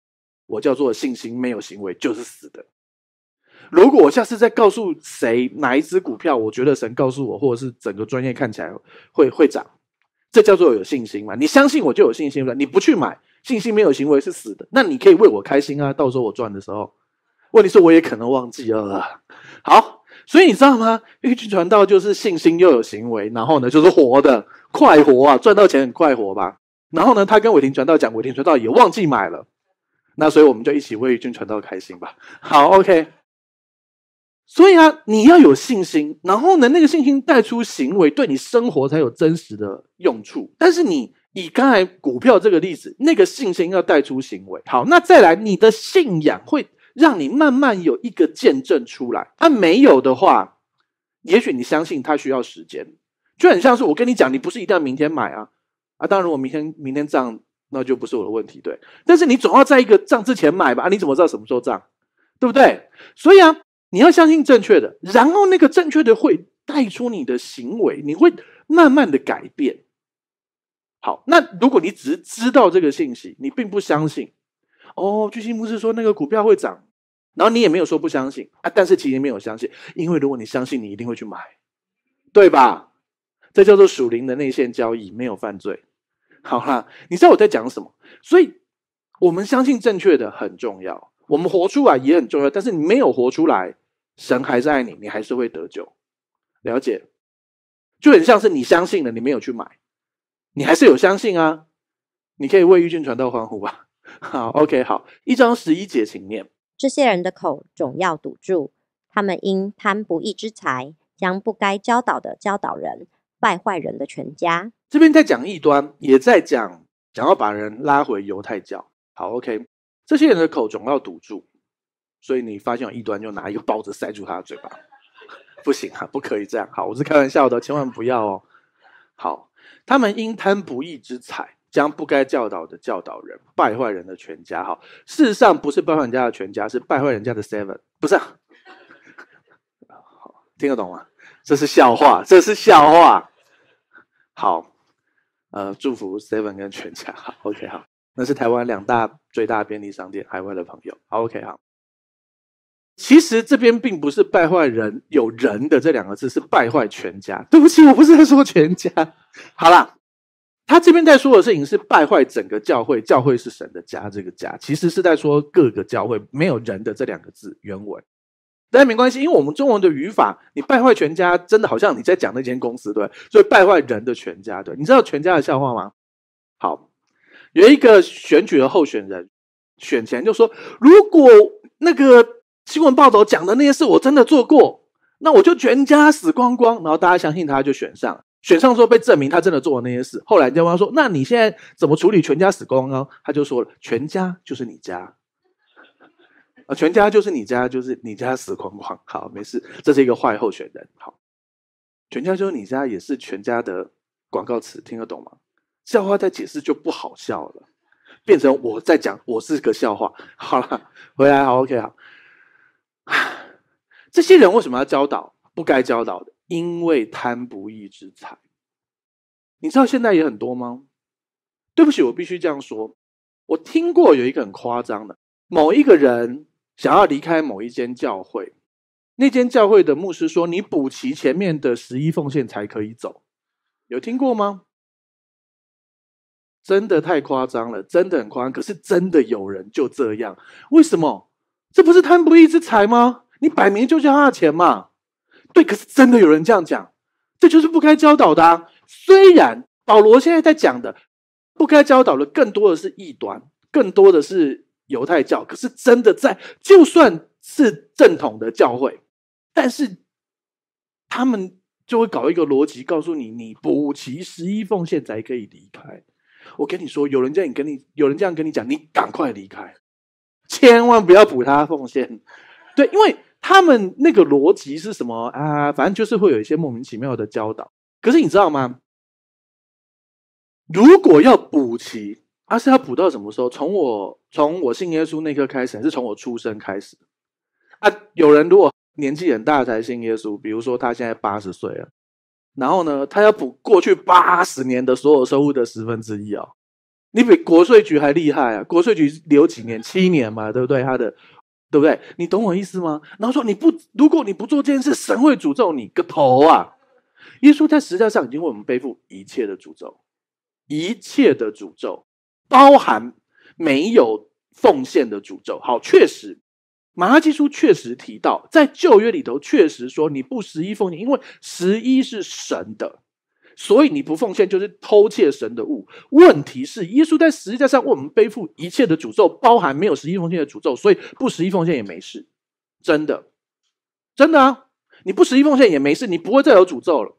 我叫做信心没有行为就是死的。如果我下次再告诉谁哪一只股票，我觉得神告诉我，或者是整个专业看起来会会涨，这叫做有信心嘛？你相信我就有信心了，你不去买，信心没有行为是死的。那你可以为我开心啊，到时候我赚的时候。问题是我也可能忘记了。好，所以你知道吗？玉剧传道就是信心又有行为，然后呢就是活的快活啊，赚到钱很快活吧。然后呢，他跟伟霆传道讲，伟霆传道也忘记买了。那所以我们就一起为玉剧传道开心吧。好，OK。所以啊，你要有信心，然后呢，那个信心带出行为，对你生活才有真实的用处。但是你以刚才股票这个例子，那个信心要带出行为。好，那再来，你的信仰会。让你慢慢有一个见证出来。他没有的话，也许你相信他需要时间，就很像是我跟你讲，你不是一定要明天买啊啊！当然，我明天明天涨，那就不是我的问题，对。但是你总要在一个涨之前买吧？啊，你怎么知道什么时候涨？对不对？所以啊，你要相信正确的，然后那个正确的会带出你的行为，你会慢慢的改变。好，那如果你只是知道这个信息，你并不相信哦，巨星不是说那个股票会涨。然后你也没有说不相信啊，但是其实没有相信，因为如果你相信，你一定会去买，对吧？这叫做属灵的内线交易，没有犯罪，好啦，你知道我在讲什么？所以，我们相信正确的很重要，我们活出来也很重要，但是你没有活出来，神还是爱你，你还是会得救，了解？就很像是你相信了，你没有去买，你还是有相信啊，你可以为玉俊传道欢呼吧。好，OK，好，一章十一节，请念。这些人的口总要堵住，他们因贪不义之财，将不该教导的教导人，败坏人的全家。这边在讲异端，也在讲想要把人拉回犹太教。好，OK，这些人的口总要堵住，所以你发现有异端，就拿一个包子塞住他的嘴巴，(laughs) 不行啊，不可以这样。好，我是开玩笑的，千万不要哦。好，他们因贪不义之财。将不该教导的教导人，败坏人的全家。哈，事实上不是败坏人家的全家，是败坏人家的 Seven。不是，好听得懂吗？这是笑话，这是笑话。好，呃，祝福 Seven 跟全家。好，OK，好，那是台湾两大最大便利商店，海外的朋友。好，OK，好。其实这边并不是败坏人，有人的这两个字是败坏全家。对不起，我不是在说全家。好了。他这边在说的事情是败坏整个教会，教会是神的家，这个家其实是在说各个教会没有人的这两个字原文，但没关系，因为我们中文的语法，你败坏全家，真的好像你在讲那间公司对，所以败坏人的全家对，你知道全家的笑话吗？好，有一个选举的候选人，选前就说，如果那个新闻报道讲的那些事我真的做过，那我就全家死光光，然后大家相信他就选上选上之后被证明他真的做了那些事，后来人家问他说：“那你现在怎么处理全家死光光？”他就说了：“全家就是你家，啊，全家就是你家，就是你家死光光。”好，没事，这是一个坏候选人。好，全家就是你家，也是全家的广告词，听得懂吗？笑话再解释就不好笑了，变成我在讲，我是个笑话。(laughs) 好了，回来好，OK 好。啊，这些人为什么要教导不该教导的？因为贪不义之财，你知道现在也很多吗？对不起，我必须这样说。我听过有一个很夸张的，某一个人想要离开某一间教会，那间教会的牧师说：“你补齐前面的十一奉献才可以走。”有听过吗？真的太夸张了，真的很夸张。可是真的有人就这样，为什么？这不是贪不义之财吗？你摆明就是要钱嘛。对，可是真的有人这样讲，这就是不该教导的。虽然保罗现在在讲的，不该教导的更多的是异端，更多的是犹太教。可是真的在，就算是正统的教会，但是他们就会搞一个逻辑，告诉你：你补齐十一奉献才可以离开。我跟你说，有人这样跟你，有人这样跟你讲，你赶快离开，千万不要补他奉献。对，因为。他们那个逻辑是什么啊？反正就是会有一些莫名其妙的教导。可是你知道吗？如果要补齐，而是要补到什么时候？从我从我信耶稣那刻开始，还是从我出生开始？啊，有人如果年纪很大才信耶稣，比如说他现在八十岁了，然后呢，他要补过去八十年的所有收入的十分之一哦。你比国税局还厉害啊！国税局留几年？七年嘛，对不对？他的。对不对？你懂我意思吗？然后说你不，如果你不做这件事，神会诅咒你个头啊！耶稣在十字架上已经为我们背负一切的诅咒，一切的诅咒，包含没有奉献的诅咒。好，确实，马基书确实提到，在旧约里头确实说你不十一奉献，因为十一是神的。所以你不奉献就是偷窃神的物。问题是，耶稣在十字架上为我们背负一切的诅咒，包含没有十一奉献的诅咒。所以不十一奉献也没事，真的，真的啊！你不十一奉献也没事，你不会再有诅咒了。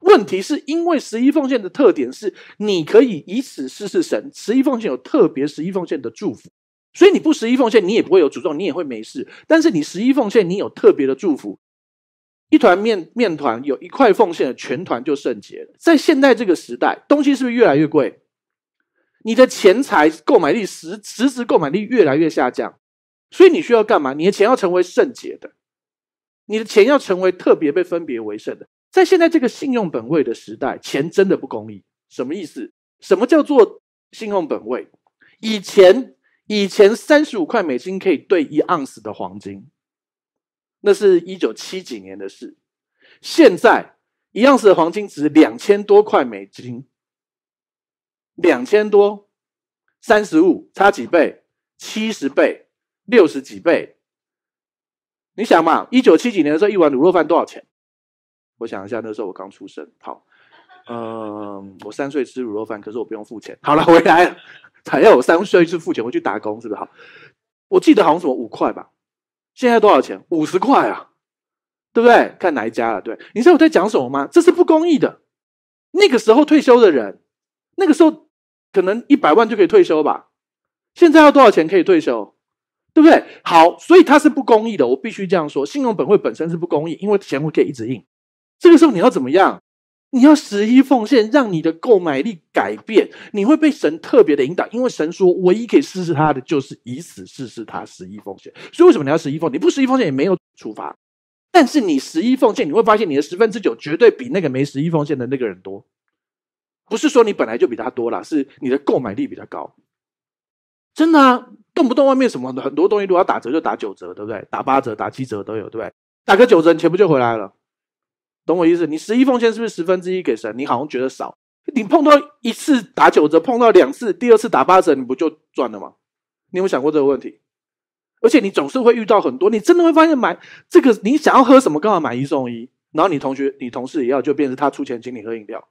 问题是因为十一奉献的特点是，你可以以此试试神。十一奉献有特别十一奉献的祝福，所以你不十一奉献，你也不会有诅咒，你也会没事。但是你十一奉献，你有特别的祝福。一团面面团有一块奉献的全团就圣洁了。在现在这个时代，东西是不是越来越贵？你的钱财购买力实实质购买力越来越下降，所以你需要干嘛？你的钱要成为圣洁的，你的钱要成为特别被分别为圣的。在现在这个信用本位的时代，钱真的不公义。什么意思？什么叫做信用本位？以前以前三十五块美金可以兑一盎司的黄金。那是一九七几年的事，现在一样是黄金值两千多块美金，两千多，三十五，差几倍？七十倍，六十几倍。你想嘛，一九七几年的时候一碗卤肉饭多少钱？我想一下，那时候我刚出生，好，嗯，我三岁吃卤肉饭，可是我不用付钱。好了，回来了，还要我三岁去一次付钱，我去打工是不是？好，我记得好像什么五块吧。现在多少钱？五十块啊，对不对？看哪一家了。对，你知道我在讲什么吗？这是不公益的。那个时候退休的人，那个时候可能一百万就可以退休吧。现在要多少钱可以退休？对不对？好，所以它是不公益的。我必须这样说，信用本会本身是不公益，因为钱会可以一直印。这个时候你要怎么样？你要十一奉献，让你的购买力改变，你会被神特别的引导，因为神说，唯一可以试试他的就是以死试试他十一奉献。所以为什么你要十一奉？你不十一奉献也没有处罚，但是你十一奉献，你会发现你的十分之九绝对比那个没十一奉献的那个人多。不是说你本来就比他多啦，是你的购买力比他高。真的，啊，动不动外面什么很多东西，都要打折就打九折，对不对？打八折、打七折都有，对不对？打个九折，你钱不就回来了？懂我意思？你十一奉献是不是十分之一给神？你好像觉得少。你碰到一次打九折，碰到两次，第二次打八折，你不就赚了吗？你有想过这个问题？而且你总是会遇到很多，你真的会发现买这个，你想要喝什么，刚好买一送一。然后你同学、你同事也要，就变成他出钱请你喝饮料。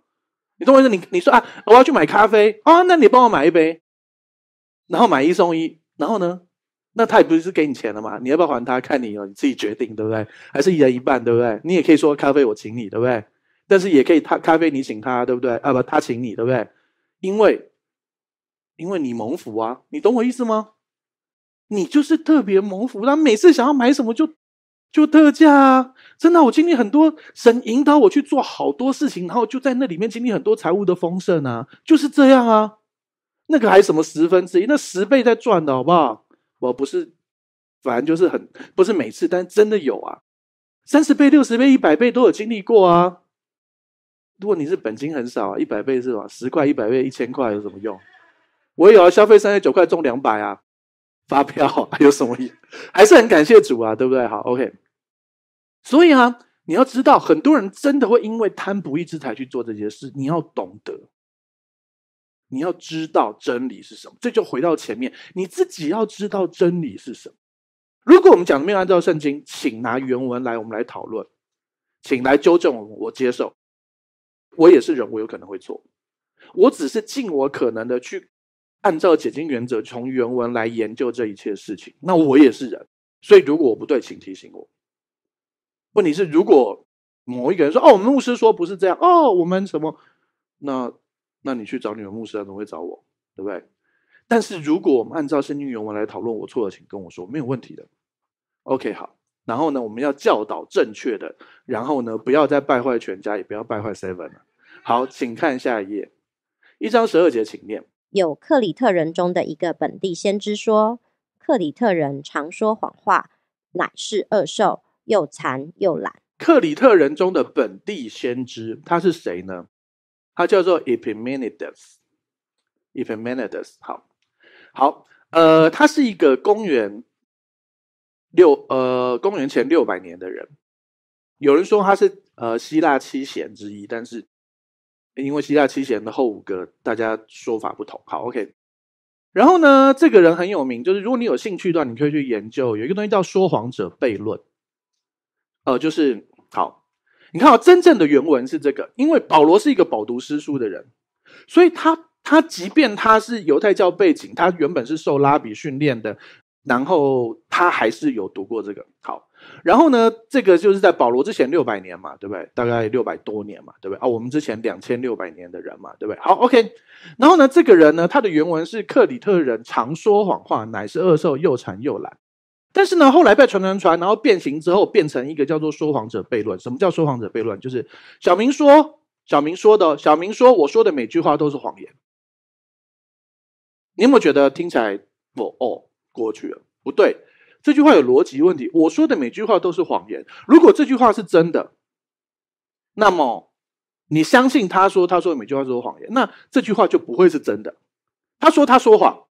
你懂我意思？你你说啊，我要去买咖啡啊，那你帮我买一杯，然后买一送一，然后呢？那他也不是给你钱了嘛？你要不要还他？看你哦，你自己决定，对不对？还是一人一半，对不对？你也可以说咖啡我请你，对不对？但是也可以他咖啡你请他，对不对？啊，不他请你，对不对？因为因为你蒙福啊，你懂我意思吗？你就是特别蒙福，然后每次想要买什么就就特价啊！真的，我经历很多神引导我去做好多事情，然后就在那里面经历很多财务的丰盛啊，就是这样啊。那个还什么十分之一？那十倍在赚的好不好？我不是，反正就是很不是每次，但真的有啊，三十倍、六十倍、一百倍都有经历过啊。如果你是本金很少啊，一百倍是吧？十块、一百倍、一千块有什么用？我有啊，消费三十九块中两百啊，发票 (laughs) 有什么？还是很感谢主啊，对不对？好，OK。所以啊，你要知道，很多人真的会因为贪不义之财去做这些事，你要懂得。你要知道真理是什么，这就回到前面，你自己要知道真理是什么。如果我们讲的没有按照圣经，请拿原文来我们来讨论，请来纠正我。我接受，我也是人，我有可能会错。我只是尽我可能的去按照解经原则，从原文来研究这一切事情。那我也是人，所以如果我不对，请提醒我。问题是，如果某一个人说：“哦，我们牧师说不是这样。”哦，我们什么？那？那你去找你们牧师，他总会找我，对不对？但是如果我们按照圣经原文来讨论，我错了，请跟我说，没有问题的。OK，好。然后呢，我们要教导正确的，然后呢，不要再败坏全家，也不要败坏 Seven 了。好，请看下一页，一章十二节，请念。有克里特人中的一个本地先知说，克里特人常说谎话，乃是恶兽，又残又懒。克里特人中的本地先知，他是谁呢？他叫做 Epimenides，Epimenides，好好，呃，他是一个公元六呃公元前六百年的人，有人说他是呃希腊七贤之一，但是因为希腊七贤的后五个大家说法不同，好，OK。然后呢，这个人很有名，就是如果你有兴趣的话，你可以去研究，有一个东西叫说谎者悖论，呃，就是好。你看啊，真正的原文是这个，因为保罗是一个饱读诗书的人，所以他他即便他是犹太教背景，他原本是受拉比训练的，然后他还是有读过这个好。然后呢，这个就是在保罗之前六百年嘛，对不对？大概六百多年嘛，对不对啊？我们之前两千六百年的人嘛，对不对？好，OK。然后呢，这个人呢，他的原文是克里特人常说谎话，乃是恶兽，又馋又懒。但是呢，后来被传传传，然后变形之后变成一个叫做说谎者悖论。什么叫说谎者悖论？就是小明说，小明说的，小明说我说的每句话都是谎言。你有没有觉得听起来不哦过去了？不对，这句话有逻辑问题。我说的每句话都是谎言。如果这句话是真的，那么你相信他说他说每句话都是谎言，那这句话就不会是真的。他说他说谎，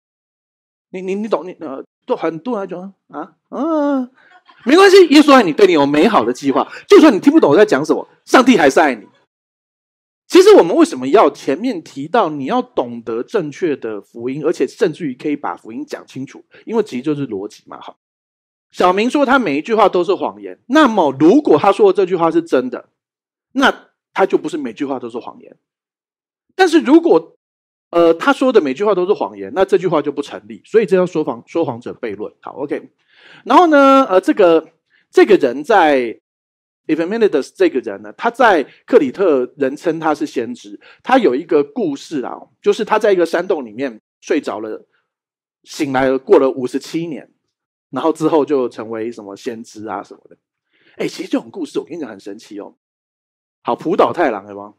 你你你懂你呃。很多那种啊啊，没关系，耶稣爱你，对你有美好的计划。就算你听不懂我在讲什么，上帝还是爱你。其实我们为什么要前面提到你要懂得正确的福音，而且甚至于可以把福音讲清楚？因为其实就是逻辑嘛。好，小明说他每一句话都是谎言，那么如果他说的这句话是真的，那他就不是每句话都是谎言。但是如果呃，他说的每句话都是谎言，那这句话就不成立，所以这叫说谎说谎者悖论。好，OK。然后呢，呃，这个这个人在 e p a e m e n i d e s 这个人呢，他在克里特人称他是先知。他有一个故事啊，就是他在一个山洞里面睡着了，醒来过了五十七年，然后之后就成为什么先知啊什么的。哎，其实这种故事我跟你讲很神奇哦。好，浦岛太郎，对吗？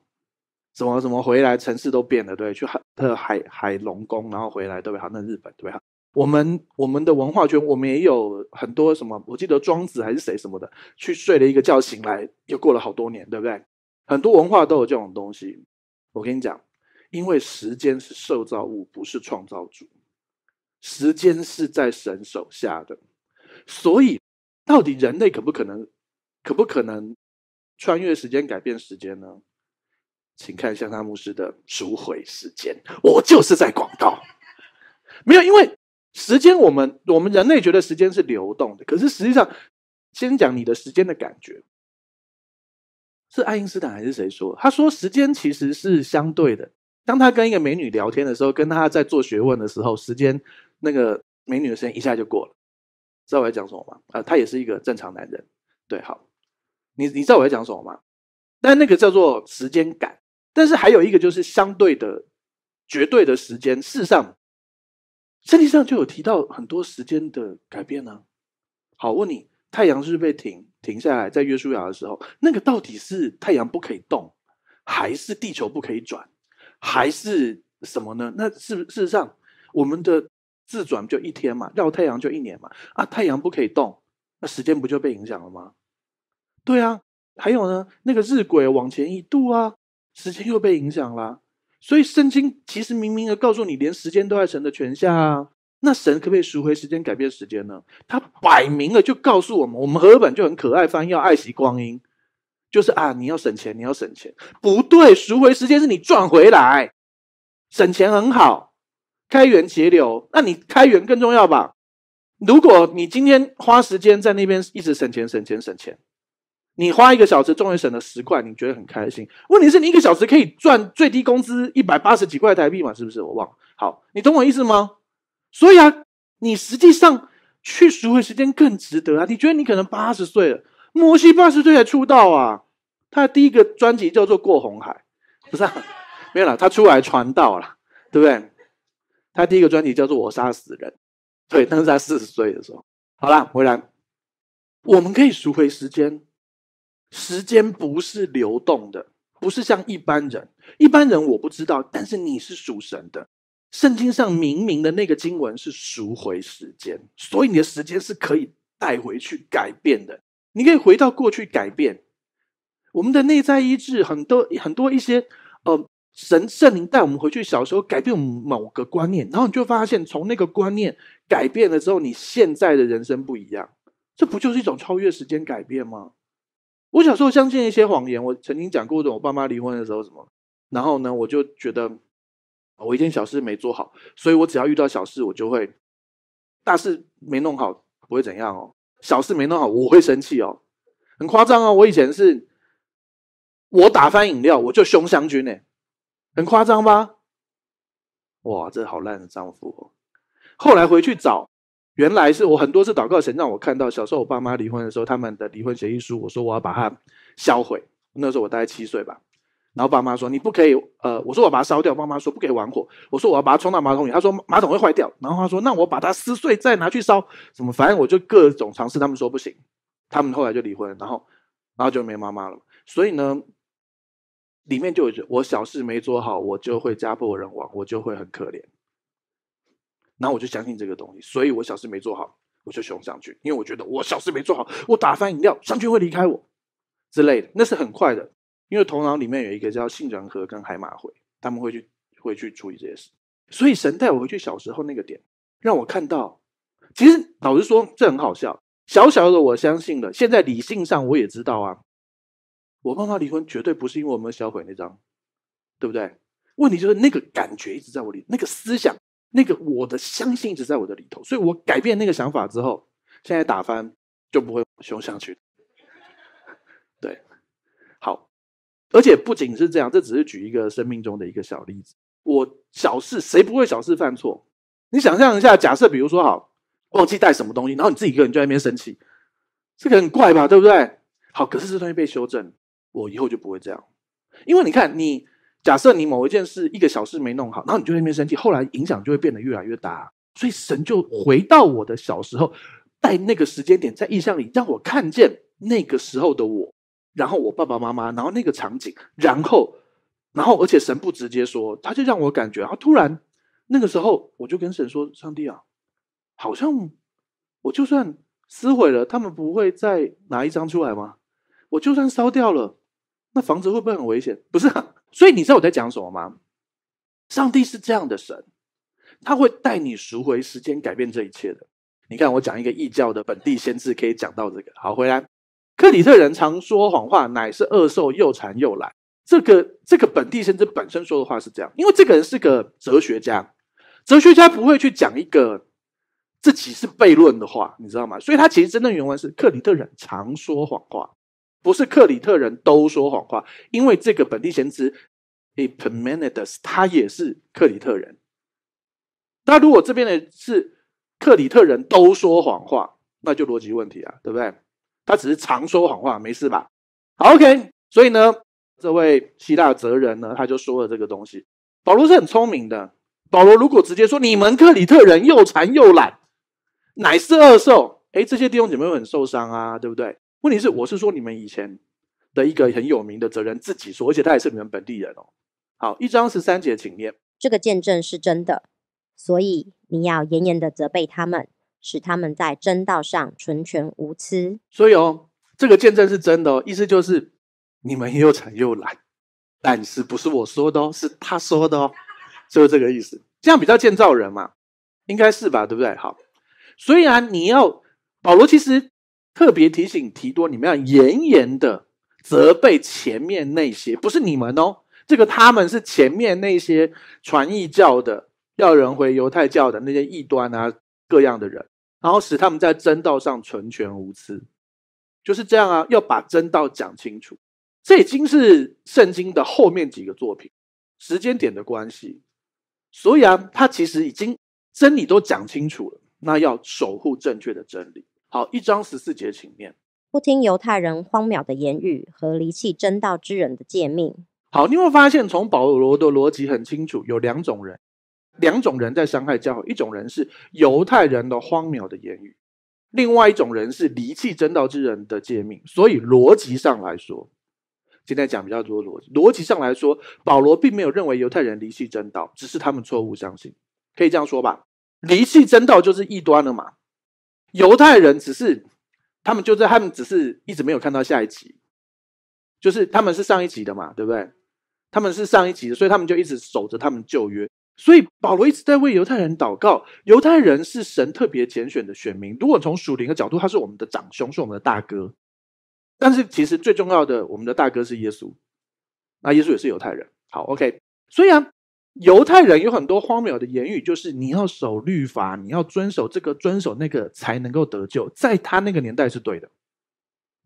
怎么怎么回来？城市都变了，对，去海海海龙宫，然后回来，对不对？好，那日本，对不对？好，我们我们的文化圈，我们也有很多什么？我记得庄子还是谁什么的，去睡了一个觉，醒来又过了好多年，对不对？很多文化都有这种东西。我跟你讲，因为时间是受造物，不是创造主，时间是在神手下的，所以到底人类可不可能，可不可能穿越时间改变时间呢？请看一下他牧师的赎回时间，我就是在广告，没有，因为时间我们我们人类觉得时间是流动的，可是实际上，先讲你的时间的感觉，是爱因斯坦还是谁说？他说时间其实是相对的。当他跟一个美女聊天的时候，跟他在做学问的时候，时间那个美女的时间一下就过了。知道我在讲什么吗？啊，他也是一个正常男人。对，好，你你知道我在讲什么吗？但那个叫做时间感。但是还有一个就是相对的、绝对的时间。事实上，身体上就有提到很多时间的改变呢。好，问你，太阳是不是停停下来？在约书亚的时候，那个到底是太阳不可以动，还是地球不可以转，还是什么呢？那事事实上，我们的自转就一天嘛，绕太阳就一年嘛。啊，太阳不可以动，那时间不就被影响了吗？对啊。还有呢，那个日晷往前一度啊。时间又被影响了，所以圣经其实明明的告诉你，连时间都在神的权下啊。那神可不可以赎回时间、改变时间呢？他摆明了就告诉我们，我们和尔本就很可爱，翻译要爱惜光阴，就是啊，你要省钱，你要省钱，不对，赎回时间是你赚回来，省钱很好，开源节流，那你开源更重要吧？如果你今天花时间在那边一直省钱、省钱、省钱。你花一个小时终于省了十块，你觉得很开心？问题是，你一个小时可以赚最低工资一百八十几块台币嘛？是不是？我忘。了。好，你懂我意思吗？所以啊，你实际上去赎回时间更值得啊！你觉得你可能八十岁了？摩西八十岁才出道啊，他的第一个专辑叫做《过红海》，不是？啊？(laughs) 没有了，他出来传道了，对不对？他第一个专辑叫做《我杀死人》，对，那是他四十岁的时候。好了，回来，我们可以赎回时间。时间不是流动的，不是像一般人。一般人我不知道，但是你是属神的。圣经上明明的那个经文是赎回时间，所以你的时间是可以带回去改变的。你可以回到过去改变我们的内在意志，很多很多一些呃，神圣灵带我们回去小时候改变我们某个观念，然后你就发现从那个观念改变了之后，你现在的人生不一样。这不就是一种超越时间改变吗？我小时候相信一些谎言，我曾经讲过，我爸妈离婚的时候什么，然后呢，我就觉得我一件小事没做好，所以我只要遇到小事，我就会大事没弄好不会怎样哦？小事没弄好我会生气哦，很夸张哦。我以前是，我打翻饮料我就凶湘军呢，很夸张吧？哇，这好烂的丈夫哦。后来回去找。原来是我很多次祷告神让我看到小时候我爸妈离婚的时候他们的离婚协议书我说我要把它销毁那时候我大概七岁吧然后爸妈说你不可以呃我说我把它烧掉爸妈说不可以玩火我说我要把它冲到马桶里他说马桶会坏掉然后他说那我把它撕碎再拿去烧什么反正我就各种尝试他们说不行他们后来就离婚然后然后就没妈妈了所以呢里面就有我小事没做好我就会家破人亡我就会很可怜。然后我就相信这个东西，所以我小事没做好，我就凶上去，因为我觉得我小事没做好，我打翻饮料，上去会离开我之类的，那是很快的，因为头脑里面有一个叫杏仁核跟海马回，他们会去会去处理这些事，所以神带我回去小时候那个点，让我看到，其实老实说，这很好笑，小小的我相信了，现在理性上我也知道啊，我爸妈离婚绝对不是因为我们销毁那张，对不对？问题就是那个感觉一直在我里，那个思想。那个我的相信一直在我的里头，所以我改变那个想法之后，现在打翻就不会往胸上去。对，好，而且不仅是这样，这只是举一个生命中的一个小例子。我小事谁不会小事犯错？你想象一下，假设比如说好忘记带什么东西，然后你自己一个人就在那边生气，这个很怪吧，对不对？好，可是这东西被修正，我以后就不会这样，因为你看你。假设你某一件事一个小时没弄好，然后你就在那边生气，后来影响就会变得越来越大。所以神就回到我的小时候，在那个时间点，在意象里让我看见那个时候的我，然后我爸爸妈妈，然后那个场景，然后，然后，而且神不直接说，他就让我感觉啊，突然那个时候我就跟神说：“上帝啊，好像我就算撕毁了，他们不会再拿一张出来吗？我就算烧掉了，那房子会不会很危险？不是啊。”所以你知道我在讲什么吗？上帝是这样的神，他会带你赎回时间，改变这一切的。你看，我讲一个异教的本地先知，可以讲到这个。好，回来。克里特人常说谎话，乃是恶兽，又馋又懒。这个这个本地先知本身说的话是这样，因为这个人是个哲学家，哲学家不会去讲一个自己是悖论的话，你知道吗？所以他其实真正原文是克里特人常说谎话。不是克里特人都说谎话，因为这个本地贤词，Epimenides，他也是克里特人。那如果这边的是克里特人都说谎话，那就逻辑问题啊，对不对？他只是常说谎话，没事吧？OK，所以呢，这位希腊哲人呢，他就说了这个东西。保罗是很聪明的，保罗如果直接说你们克里特人又馋又懒，乃是恶兽，哎，这些弟兄姐妹会很受伤啊，对不对？问题是，我是说你们以前的一个很有名的责任自己说，而且他也是你们本地人哦。好，一张十三节，请念。这个见证是真的，所以你要严严的责备他们，使他们在真道上纯全无疵。所以哦，这个见证是真的哦，意思就是你们又惨又懒。但是不是我说的哦，是他说的哦，就是这个意思。这样比较建造人嘛，应该是吧，对不对？好，虽然你要保罗其实。特别提醒提多，你们要严严的责备前面那些，不是你们哦，这个他们是前面那些传异教的、要人回犹太教的那些异端啊，各样的人，然后使他们在真道上纯全无疵，就是这样啊，要把真道讲清楚。这已经是圣经的后面几个作品时间点的关系，所以啊，他其实已经真理都讲清楚了，那要守护正确的真理。好，一章十四节，请念。不听犹太人荒谬的言语和离弃真道之人的诫命。好，你会发现，从保罗的逻辑很清楚，有两种人，两种人在伤害教会。一种人是犹太人的荒谬的言语，另外一种人是离弃真道之人的诫命。所以逻辑上来说，今天讲比较多逻辑。逻辑上来说，保罗并没有认为犹太人离弃真道，只是他们错误相信。可以这样说吧，离弃真道就是异端了嘛。犹太人只是，他们就在，他们只是一直没有看到下一集，就是他们是上一集的嘛，对不对？他们是上一集的，所以他们就一直守着他们旧约。所以保罗一直在为犹太人祷告。犹太人是神特别拣选的选民。如果从属灵的角度，他是我们的长兄，是我们的大哥。但是其实最重要的，我们的大哥是耶稣。那耶稣也是犹太人。好，OK。所以啊。犹太人有很多荒谬的言语，就是你要守律法，你要遵守这个，遵守那个才能够得救。在他那个年代是对的，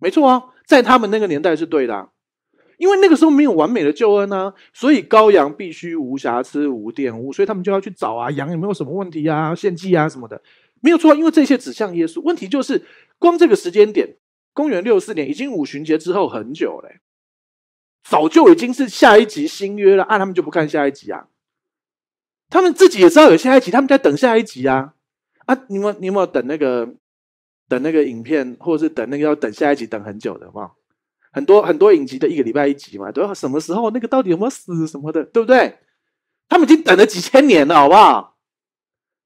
没错啊，在他们那个年代是对的，因为那个时候没有完美的救恩啊，所以羔羊必须无瑕疵、无玷污，所以他们就要去找啊，羊有没有什么问题啊，献祭啊什么的，没有错，因为这些指向耶稣。问题就是光这个时间点，公元六四年已经五旬节之后很久了，早就已经是下一集新约了啊，他们就不看下一集啊。他们自己也知道有下一集，他们在等下一集啊啊！你们你有没有等那个等那个影片，或者是等那个要等下一集等很久的嘛？很多很多影集的一个礼拜一集嘛，都要什么时候？那个到底有没有死什么的，对不对？他们已经等了几千年了，好不好？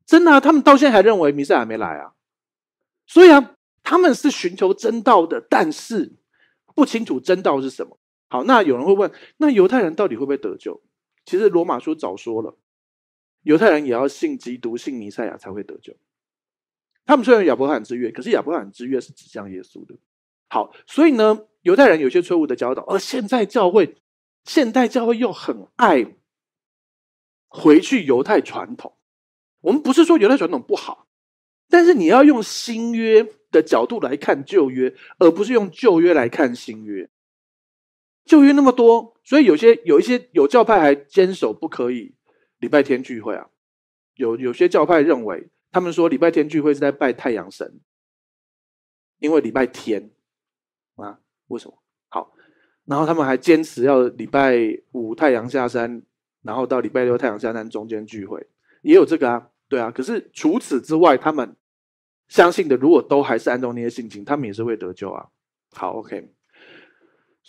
真的，他们到现在还认为弥赛亚没来啊！所以啊，他们是寻求真道的，但是不清楚真道是什么。好，那有人会问，那犹太人到底会不会得救？其实罗马书早说了。犹太人也要信基督、信弥赛亚才会得救。他们虽然有亚伯拉罕之约，可是亚伯拉罕之约是指向耶稣的。好，所以呢，犹太人有些错误的教导，而现在教会、现代教会又很爱回去犹太传统。我们不是说犹太传统不好，但是你要用新约的角度来看旧约，而不是用旧约来看新约。旧约那么多，所以有些有一些有教派还坚守不可以。礼拜天聚会啊，有有些教派认为，他们说礼拜天聚会是在拜太阳神，因为礼拜天啊，为什么好？然后他们还坚持要礼拜五太阳下山，然后到礼拜六太阳下山中间聚会，也有这个啊，对啊。可是除此之外，他们相信的如果都还是安东尼的性情，他们也是会得救啊。好，OK。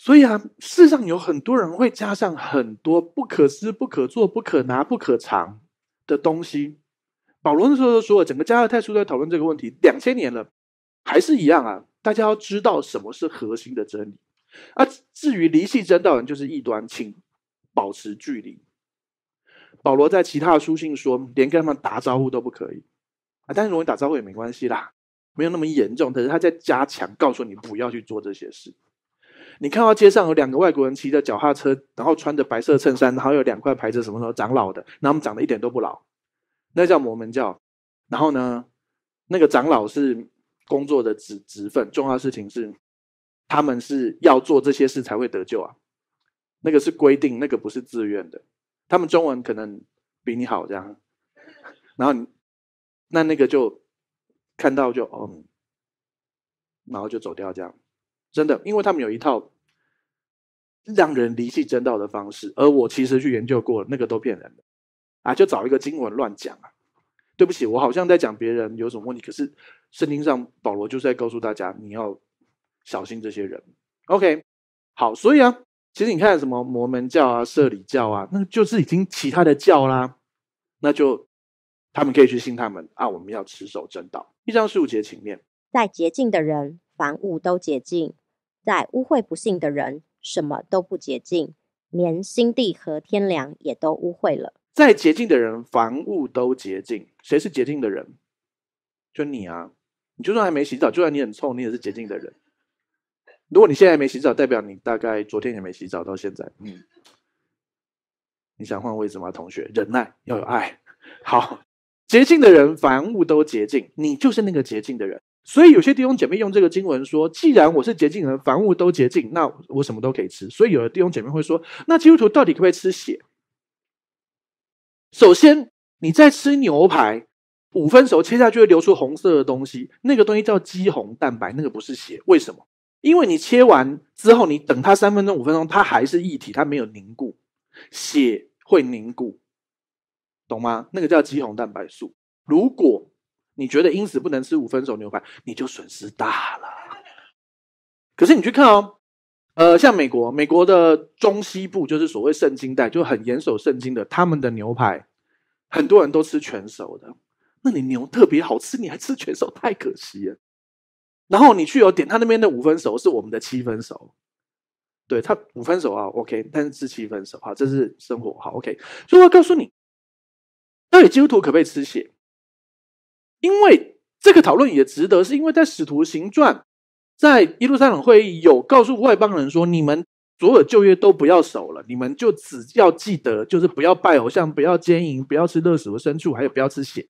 所以啊，世上有很多人会加上很多不可思、不可做、不可拿、不可藏的东西。保罗那时候都说了，整个加尔太书在讨论这个问题，两千年了，还是一样啊！大家要知道什么是核心的真理。啊，至于离弃真道人就是异端，请保持距离。保罗在其他的书信说，连跟他们打招呼都不可以啊。但是如果你打招呼也没关系啦，没有那么严重。可是他在加强，告诉你不要去做这些事。你看到街上有两个外国人骑着脚踏车，然后穿着白色衬衫，然后有两块牌子，什么什么长老的，那他们长得一点都不老，那叫摩门教。然后呢，那个长老是工作的职职分，重要事情是他们是要做这些事才会得救啊。那个是规定，那个不是自愿的。他们中文可能比你好这样，然后那那个就看到就哦，然后就走掉这样。真的，因为他们有一套让人离弃正道的方式，而我其实去研究过，那个都骗人的啊！就找一个经文乱讲啊！对不起，我好像在讲别人有什么问题，可是圣经上保罗就是在告诉大家，你要小心这些人。OK，好，所以啊，其实你看什么摩门教啊、社礼教啊，那就是已经其他的教啦，那就他们可以去信他们啊，我们要持守正道。一张素洁情面，在洁净的人，凡物都洁净。在污秽不幸的人，什么都不洁净，连心地和天良也都污秽了。在洁净的人，凡物都洁净。谁是洁净的人？就你啊！你就算还没洗澡，就算你很臭，你也是洁净的人。如果你现在没洗澡，代表你大概昨天也没洗澡，到现在。嗯，你想换位置吗？同学，忍耐要有爱。(laughs) 好，洁净的人，凡物都洁净。你就是那个洁净的人。所以有些弟兄姐妹用这个经文说：“既然我是洁净人，凡物都洁净，那我什么都可以吃。”所以有的弟兄姐妹会说：“那基督徒到底可不可以吃血？”首先，你在吃牛排，五分熟切下去会流出红色的东西，那个东西叫肌红蛋白，那个不是血。为什么？因为你切完之后，你等它三分钟、五分钟，它还是液体，它没有凝固。血会凝固，懂吗？那个叫肌红蛋白素。如果你觉得因此不能吃五分熟牛排，你就损失大了。可是你去看哦，呃，像美国，美国的中西部就是所谓圣经带，就很严守圣经的，他们的牛排很多人都吃全熟的。那你牛特别好吃，你还吃全熟，太可惜了。然后你去有点他那边的五分熟，是我们的七分熟。对他五分熟啊，OK，但是是七分熟好，这是生活好 OK。所以我告诉你，那底基督徒可不可以吃血？因为这个讨论也值得，是因为在《使徒行传》在耶路撒冷会议有告诉外邦人说：“你们左耳旧约都不要守了，你们就只要记得，就是不要拜偶像，不要奸淫，不要吃乐死和牲畜，还有不要吃血。”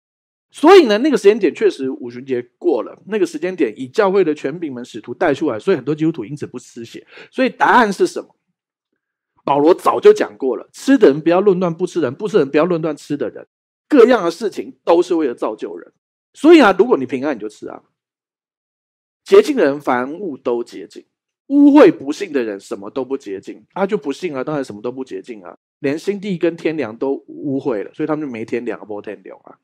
所以呢，那个时间点确实五旬节过了。那个时间点以教会的权柄们使徒带出来，所以很多基督徒因此不吃血。所以答案是什么？保罗早就讲过了：“吃的人不要论断不吃人，不吃人不要论断吃的人。各样的事情都是为了造就人。”所以啊，如果你平安，你就吃啊。洁净的人凡物都洁净，污秽不幸的人什么都不洁净，他就不信啊，当然什么都不洁净啊，连心地跟天良都污秽了，所以他们就没天良啊，没天良啊。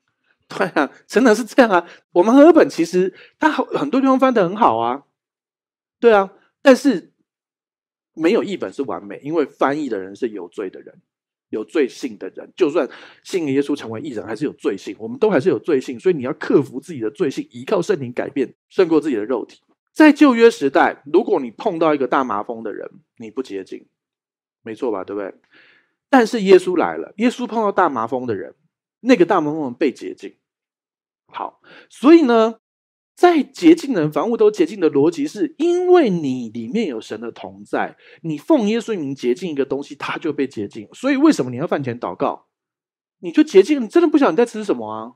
(laughs) 对啊，真的是这样啊。我们赫本其实他很很多地方翻得很好啊，对啊，但是没有一本是完美，因为翻译的人是有罪的人。有罪性的人，就算信耶稣成为义人，还是有罪性。我们都还是有罪性，所以你要克服自己的罪性，依靠圣灵改变，胜过自己的肉体。在旧约时代，如果你碰到一个大麻风的人，你不洁净，没错吧？对不对？但是耶稣来了，耶稣碰到大麻风的人，那个大麻风被洁净。好，所以呢？在洁净能，房屋都洁净的逻辑，是因为你里面有神的同在。你奉耶稣名洁净一个东西，它就被洁净。所以，为什么你要饭前祷告？你就洁净，你真的不晓得你在吃什么啊？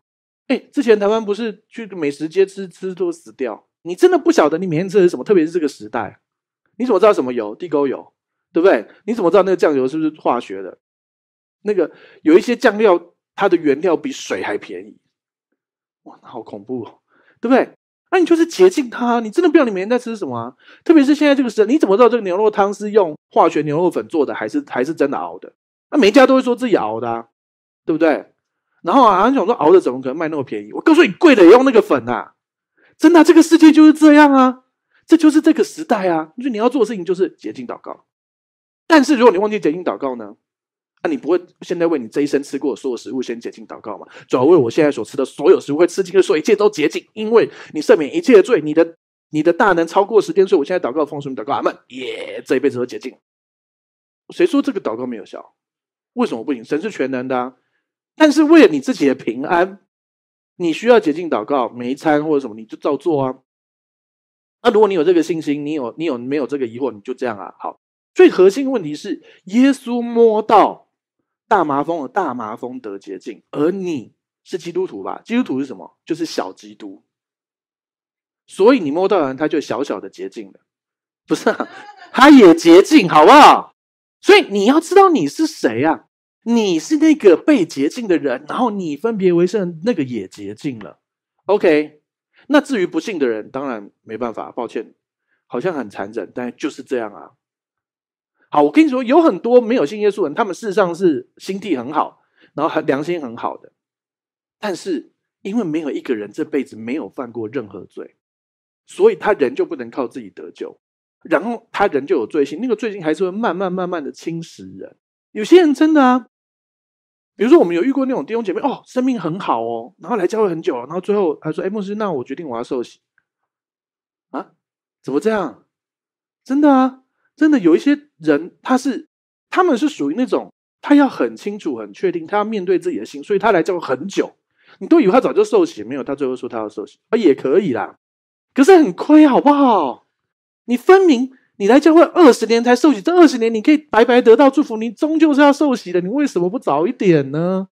哎，之前台湾不是去美食街吃吃都死掉？你真的不晓得你每天吃的是什么？特别是这个时代，你怎么知道什么油？地沟油，对不对？你怎么知道那个酱油是不是化学的？那个有一些酱料，它的原料比水还便宜。哇，那好恐怖，哦，对不对？那你就是捷径，它，你真的不要。你每天在吃什么？啊？特别是现在这个时代，你怎么知道这个牛肉汤是用化学牛肉粉做的，还是还是真的熬的？啊，每一家都会说自己熬的，啊，对不对？然后啊，想说熬的怎么可能卖那么便宜？我告诉你，贵的也用那个粉啊！真的，这个世界就是这样啊，这就是这个时代啊。就说你要做的事情就是捷径祷告，但是如果你忘记捷径祷告呢？那你不会现在为你这一生吃过的所有食物先洁净祷告吗？主要为我现在所吃的所有食物，会吃进的，所以一切都洁净，因为你赦免一切的罪，你的你的大能超过十天。所以我现在祷告，奉顺祷告？阿门。耶，这一辈子都洁净。谁说这个祷告没有效？为什么不行？神是全能的，但是为了你自己的平安，你需要洁净祷告，一餐或者什么你就照做啊。那如果你有这个信心，你有你有没有这个疑惑？你就这样啊。好，最核心问题是耶稣摸到。大麻风有大麻风得捷径，而你是基督徒吧？基督徒是什么？就是小基督。所以你摸到人，他就小小的捷径了，不是？(laughs) 他也捷径，好不好？所以你要知道你是谁啊？你是那个被捷径的人，然后你分别为圣，那个也捷径了。OK，那至于不信的人，当然没办法，抱歉，好像很残忍，但就是这样啊。好，我跟你说，有很多没有信耶稣人，他们事实上是心地很好，然后很良心很好的，但是因为没有一个人这辈子没有犯过任何罪，所以他人就不能靠自己得救，然后他人就有罪性，那个罪性还是会慢慢慢慢的侵蚀人。有些人真的啊，比如说我们有遇过那种弟兄姐妹，哦，生命很好哦，然后来教会很久，然后最后他说：“哎，牧师，那我决定我要受洗。”啊？怎么这样？真的啊？真的有一些人，他是他们是属于那种，他要很清楚、很确定，他要面对自己的心，所以他来教会很久。你都以为他早就受洗，没有他最后说他要受洗，啊，也可以啦，可是很亏，好不好？你分明你来教会二十年才受洗，这二十年你可以白白得到祝福，你终究是要受洗的，你为什么不早一点呢？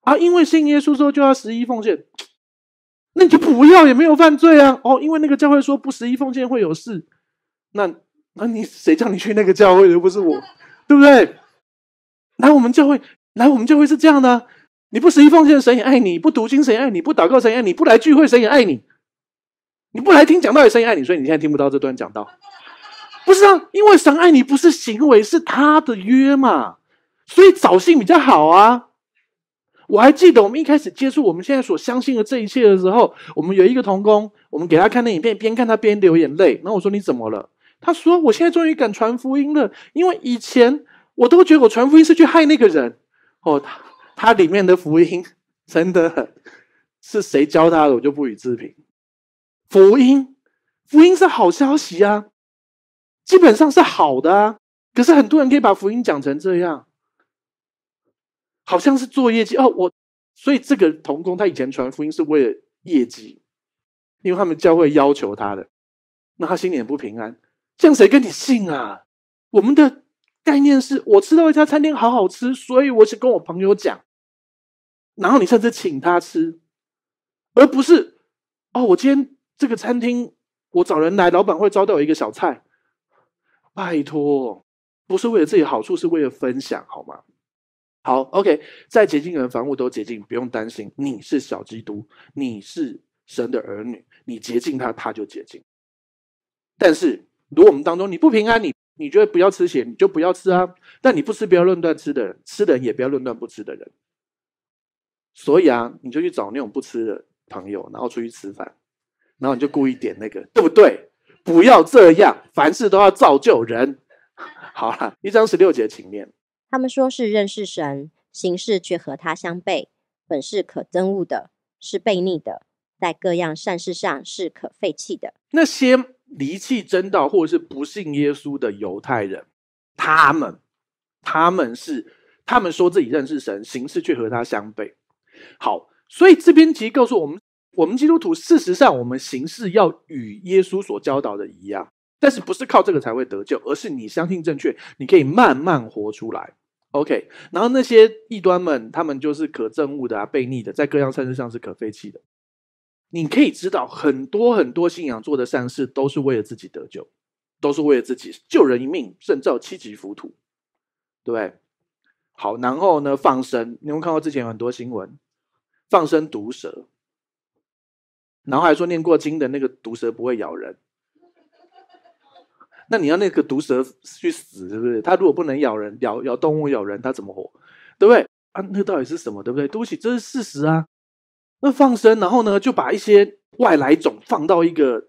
啊，因为信耶稣说就要十一奉献，那你就不要也没有犯罪啊。哦，因为那个教会说不十一奉献会有事，那。那你谁叫你去那个教会的？不是我，对不对？来，我们教会，来，我们教会是这样的：你不十一奉献，谁也爱你；不读经，也爱你；不祷告，也爱你；不来聚会，谁也爱你；你不来听讲道，也也爱你。所以你现在听不到这段讲道，不是啊？因为神爱你，不是行为，是他的约嘛。所以早信比较好啊。我还记得我们一开始接触我们现在所相信的这一切的时候，我们有一个童工，我们给他看那影片，边看他边流眼泪。然后我说：“你怎么了？”他说：“我现在终于敢传福音了，因为以前我都觉得我传福音是去害那个人。哦，他他里面的福音真的很，是谁教他的，我就不予置评。福音，福音是好消息啊，基本上是好的。啊。可是很多人可以把福音讲成这样，好像是做业绩哦。我所以这个童工他以前传福音是为了业绩，因为他们教会要求他的，那他心里也不平安。”这样谁跟你信啊？我们的概念是，我吃到一家餐厅好好吃，所以我想跟我朋友讲，然后你甚至请他吃，而不是哦，我今天这个餐厅我找人来，老板会招待我一个小菜。拜托，不是为了自己好处，是为了分享，好吗？好，OK，在洁净人房屋都洁净，不用担心。你是小基督，你是神的儿女，你洁净他，他就洁净。但是。如果我们当中你不平安，你你觉得不要吃血，你就不要吃啊。但你不吃，不要论断吃的人；吃的人也不要论断不吃的人。所以啊，你就去找那种不吃的朋友，然后出去吃饭，然后你就故意点那个，对不对？不要这样，凡事都要造就人。(laughs) 好了，一张十六节，请念。他们说是认识神，行事却和他相悖，本是可憎恶的，是悖逆的，在各样善事上是可废弃的。那些。离弃真道，或者是不信耶稣的犹太人，他们，他们是，他们说自己认识神，形式却和他相悖。好，所以这边其实告诉我们，我们基督徒事实上我们行事要与耶稣所教导的一样，但是不是靠这个才会得救，而是你相信正确，你可以慢慢活出来。OK，然后那些异端们，他们就是可憎恶的啊，悖逆的，在各样善事上是可废弃的。你可以知道很多很多信仰做的善事，都是为了自己得救，都是为了自己救人一命胜造七级浮屠，对对？好，然后呢放生，你们看到之前有很多新闻放生毒蛇，然后还说念过经的那个毒蛇不会咬人，那你要那个毒蛇去死是不是？它如果不能咬人咬咬动物咬人，它怎么活？对不对？啊，那到底是什么？对不对？对不起，这是事实啊。那放生，然后呢，就把一些外来种放到一个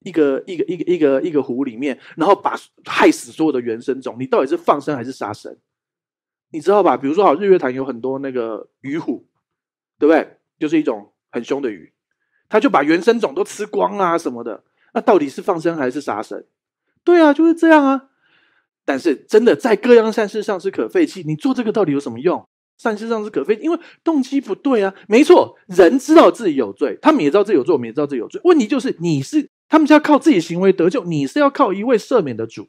一个一个一个一个一个湖里面，然后把害死所有的原生种。你到底是放生还是杀生？你知道吧？比如说，好日月潭有很多那个鱼虎，对不对？就是一种很凶的鱼，他就把原生种都吃光啊什么的。那到底是放生还是杀生？对啊，就是这样啊。但是真的在各样善事上是可废弃，你做这个到底有什么用？善事上是可非，因为动机不对啊。没错，人知道自己有罪，他们也知道自己有罪，我们也知道自己有罪。问题就是，你是他们是要靠自己行为得救，你是要靠一位赦免的主，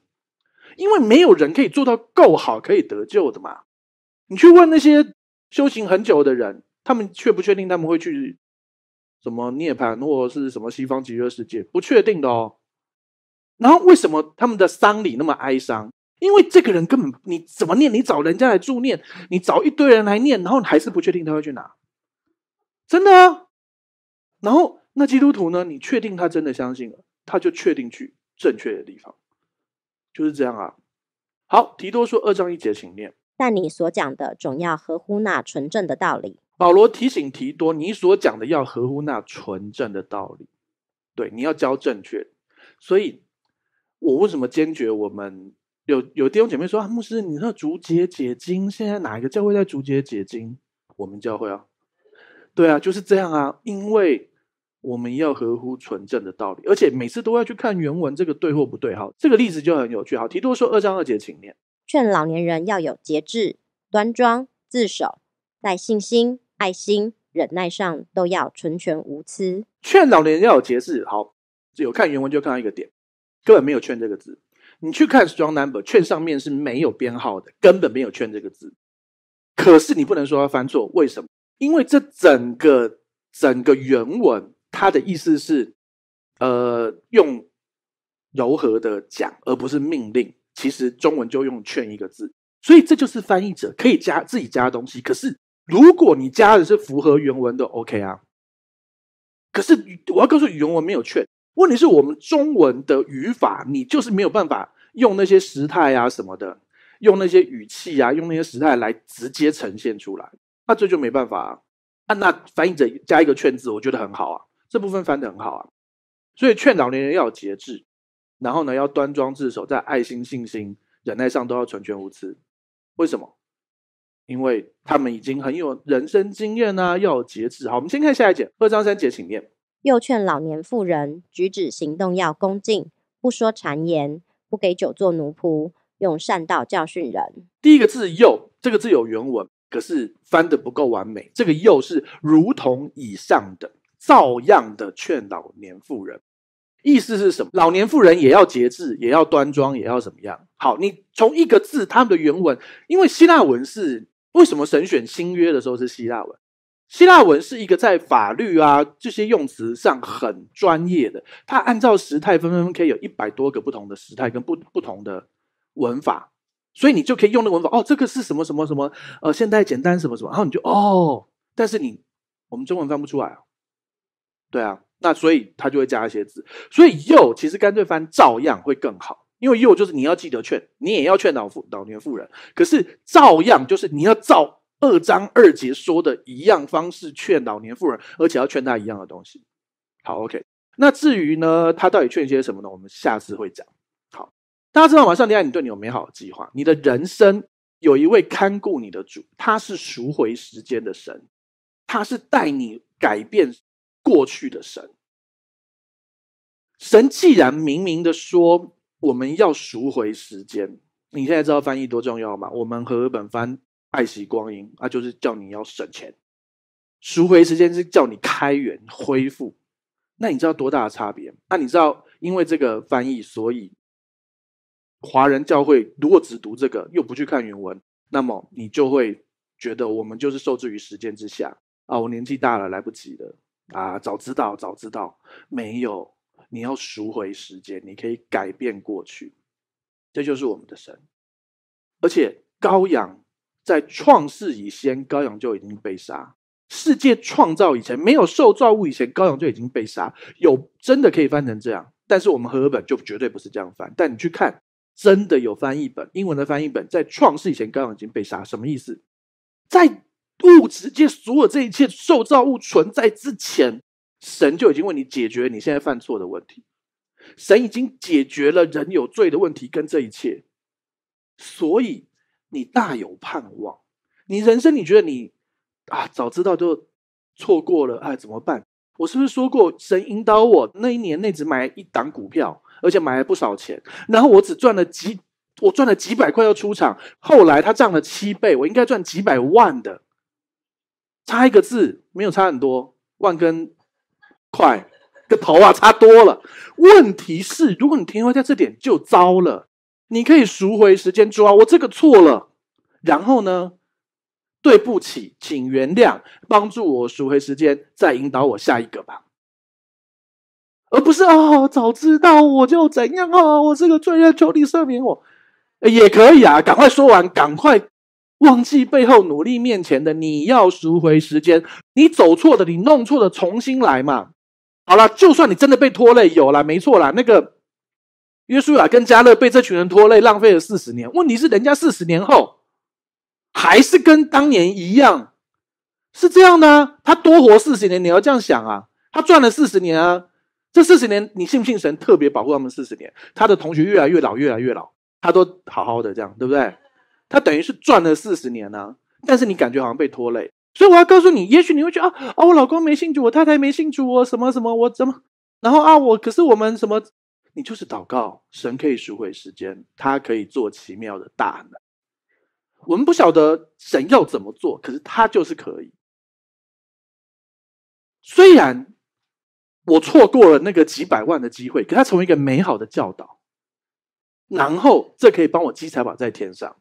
因为没有人可以做到够好可以得救的嘛。你去问那些修行很久的人，他们确不确定他们会去什么涅槃或是什么西方极乐世界，不确定的哦。然后为什么他们的丧礼那么哀伤？因为这个人根本你怎么念，你找人家来助念，你找一堆人来念，然后还是不确定他会去哪，真的。然后那基督徒呢？你确定他真的相信了，他就确定去正确的地方，就是这样啊。好，提多说二章一节，请念。但你所讲的，总要合乎那纯正的道理。保罗提醒提多，你所讲的要合乎那纯正的道理。对，你要教正确。所以我为什么坚决我们？有有弟兄姐妹说啊，牧师，你那竹节解经，现在哪一个教会在竹节解经？我们教会啊，对啊，就是这样啊，因为我们要合乎纯正的道理，而且每次都要去看原文，这个对或不对哈。这个例子就很有趣。好，提多说二章二节，请念，劝老年人要有节制、端庄、自守，在信心、爱心、忍耐上都要纯全无疵。劝老年人要有节制，好，有看原文就看到一个点，根本没有劝这个字。你去看 strong number 券上面是没有编号的，根本没有“券这个字。可是你不能说它翻错，为什么？因为这整个整个原文，它的意思是，呃，用柔和的讲，而不是命令。其实中文就用“劝”一个字，所以这就是翻译者可以加自己加东西。可是如果你加的是符合原文的，OK 啊。可是我要告诉原文，没有“券，问题是我们中文的语法，你就是没有办法用那些时态啊什么的，用那些语气啊，用那些时态来直接呈现出来，那这就没办法啊。那翻译者加一个劝字，我觉得很好啊，这部分翻得很好啊。所以劝老年人要有节制，然后呢要端庄自守，在爱心、信心、忍耐上都要纯全无疵。为什么？因为他们已经很有人生经验呐，要有节制。好，我们先看下一节，二章三节，请念。又劝老年妇人举止行动要恭敬，不说谗言，不给酒做奴仆，用善道教训人。第一个字“又”，这个字有原文，可是翻的不够完美。这个“又”是如同以上的，照样的劝老年妇人。意思是什么？老年妇人也要节制，也要端庄，也要怎么样？好，你从一个字他们的原文，因为希腊文是为什么神选新约的时候是希腊文？希腊文是一个在法律啊这些用词上很专业的，它按照时态分分分可以有一百多个不同的时态跟不不同的文法，所以你就可以用那文法哦，这个是什么什么什么呃现代简单什么什么，然后你就哦，但是你我们中文翻不出来啊，对啊，那所以它就会加一些字，所以又其实干脆翻照样会更好，因为又就是你要记得劝你也要劝老妇老年妇人，可是照样就是你要照。二章二节说的一样方式劝老年妇人，而且要劝他一样的东西。好，OK。那至于呢，他到底劝些什么呢？我们下次会讲。好，大家知道，晚上天爱你，对你有美好的计划。你的人生有一位看顾你的主，他是赎回时间的神，他是带你改变过去的神。神既然明明的说我们要赎回时间，你现在知道翻译多重要吗？我们和本翻。爱惜光阴，啊，就是叫你要省钱；赎回时间是叫你开源恢复。那你知道多大的差别？那你知道，因为这个翻译，所以华人教会如果只读这个，又不去看原文，那么你就会觉得我们就是受制于时间之下啊！我年纪大了，来不及了啊！早知道，早知道，没有，你要赎回时间，你可以改变过去。这就是我们的神，而且羔羊。在创世以前，羔羊就已经被杀。世界创造以前，没有受造物以前，羔羊就已经被杀。有真的可以翻成这样，但是我们和合本就绝对不是这样翻。但你去看，真的有翻译本，英文的翻译本，在创世以前羔羊已经被杀，什么意思？在物质界所有这一切受造物存在之前，神就已经为你解决你现在犯错的问题。神已经解决了人有罪的问题跟这一切，所以。你大有盼望，你人生你觉得你啊，早知道就错过了，哎，怎么办？我是不是说过神引导我那一年内只买一档股票，而且买了不少钱，然后我只赚了几，我赚了几百块要出场。后来它涨了七倍，我应该赚几百万的，差一个字没有差很多万跟块个头啊，差多了。问题是，如果你停留在这点，就糟了。你可以赎回时间抓啊！我这个错了，然后呢？对不起，请原谅，帮助我赎回时间，再引导我下一个吧。而不是哦，早知道我就怎样啊！我是个罪人，求你赦免我，也可以啊！赶快说完，赶快忘记背后，努力面前的。你要赎回时间，你走错的，你弄错了，重新来嘛。好了，就算你真的被拖累，有了，没错了，那个。约书亚跟加勒被这群人拖累，浪费了四十年。问题是，人家四十年后还是跟当年一样，是这样的。他多活四十年，你要这样想啊。他赚了四十年啊，这四十年你信不信神特别保护他们四十年？他的同学越来越老，越来越老，他都好好的这样，对不对？他等于是赚了四十年呢。但是你感觉好像被拖累，所以我要告诉你，也许你会觉得啊啊，我老公没信主，我太太没信主，我什么什么，我怎么然后啊我可是我们什么。你就是祷告，神可以赎回时间，他可以做奇妙的大能。我们不晓得神要怎么做，可是他就是可以。虽然我错过了那个几百万的机会，可他成为一个美好的教导。然后这可以帮我积财宝在天上，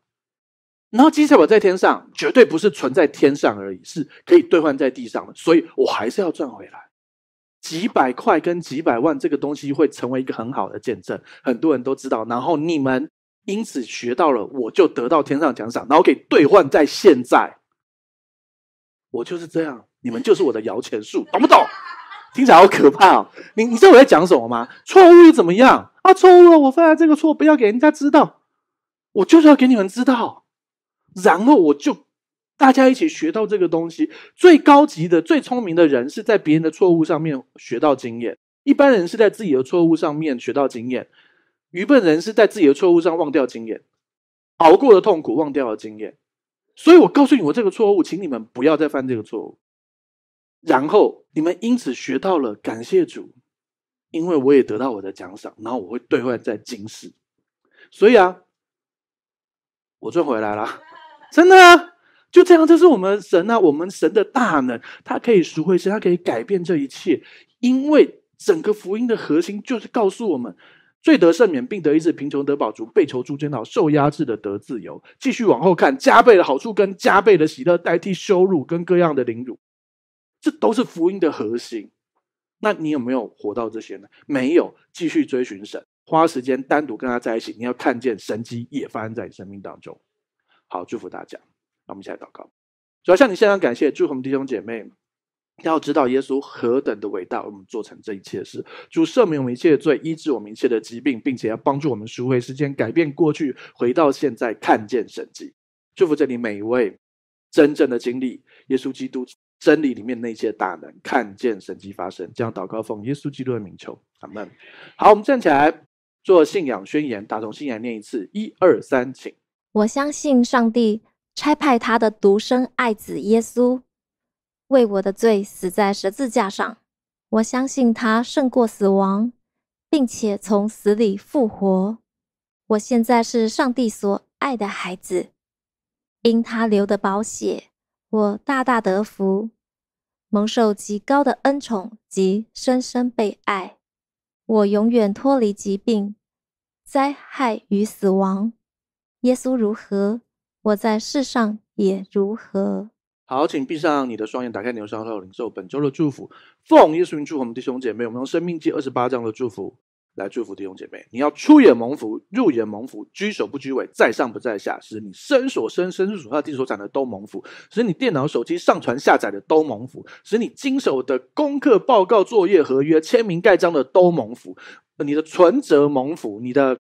然后积财宝在天上，绝对不是存在天上而已，是可以兑换在地上的，所以我还是要赚回来。几百块跟几百万这个东西会成为一个很好的见证，很多人都知道。然后你们因此学到了，我就得到天上奖赏，然后可以兑换在现在。我就是这样，你们就是我的摇钱树，懂不懂？听起来好可怕哦！你你知道我在讲什么吗？错误又怎么样啊？错误了，我犯了这个错，不要给人家知道，我就是要给你们知道，然后我就。大家一起学到这个东西，最高级的、最聪明的人是在别人的错误上面学到经验；一般人是在自己的错误上面学到经验；愚笨人是在自己的错误上忘掉经验，熬过的痛苦，忘掉了经验。所以我告诉你，我这个错误，请你们不要再犯这个错误。然后你们因此学到了，感谢主，因为我也得到我的奖赏。然后我会兑外在今世。所以啊，我就回来了，真的。就这样，这是我们神呐，我们神的大能，他可以赎回神他可以改变这一切。因为整个福音的核心就是告诉我们：罪得赦免，并得医治；贫穷得饱足，被囚住、煎牢，受压制的得自由。继续往后看，加倍的好处跟加倍的喜乐，代替羞辱跟各样的凌辱。这都是福音的核心。那你有没有活到这些呢？没有，继续追寻神，花时间单独跟他在一起，你要看见神机也发生在你生命当中。好，祝福大家。那我们起来祷告，主要向你献上感谢，祝福我们弟兄姐妹，要知道耶稣何等的伟大，我们做成这一切事，主赦免我们一切的罪，医治我们一切的疾病，并且要帮助我们赎回时间，改变过去，回到现在，看见神迹。祝福这里每一位真正的经历耶稣基督真理里面那些大能，看见神迹发生。这样祷告奉耶稣基督的名求，阿门。好，我们站起来做信仰宣言，打从信仰念一次，一二三，请。我相信上帝。差派他的独生爱子耶稣，为我的罪死在十字架上。我相信他胜过死亡，并且从死里复活。我现在是上帝所爱的孩子，因他流的宝血，我大大得福，蒙受极高的恩宠及深深被爱。我永远脱离疾病、灾害与死亡。耶稣如何？我在世上也如何？好，请闭上你的双眼，打开你的双手，领受本周的祝福。奉耶稣名祝福我们弟兄姐妹，我们用《生命记》二十八章的祝福来祝福弟兄姐妹。你要出也蒙福，入也蒙福，居首不居尾，在上不在下，使你身所生、身入所那地所长的都蒙福；使你电脑手机上传下载的都蒙福；使你经手的功课报告作业合约签名盖章的都蒙福；你的存折蒙福，你的。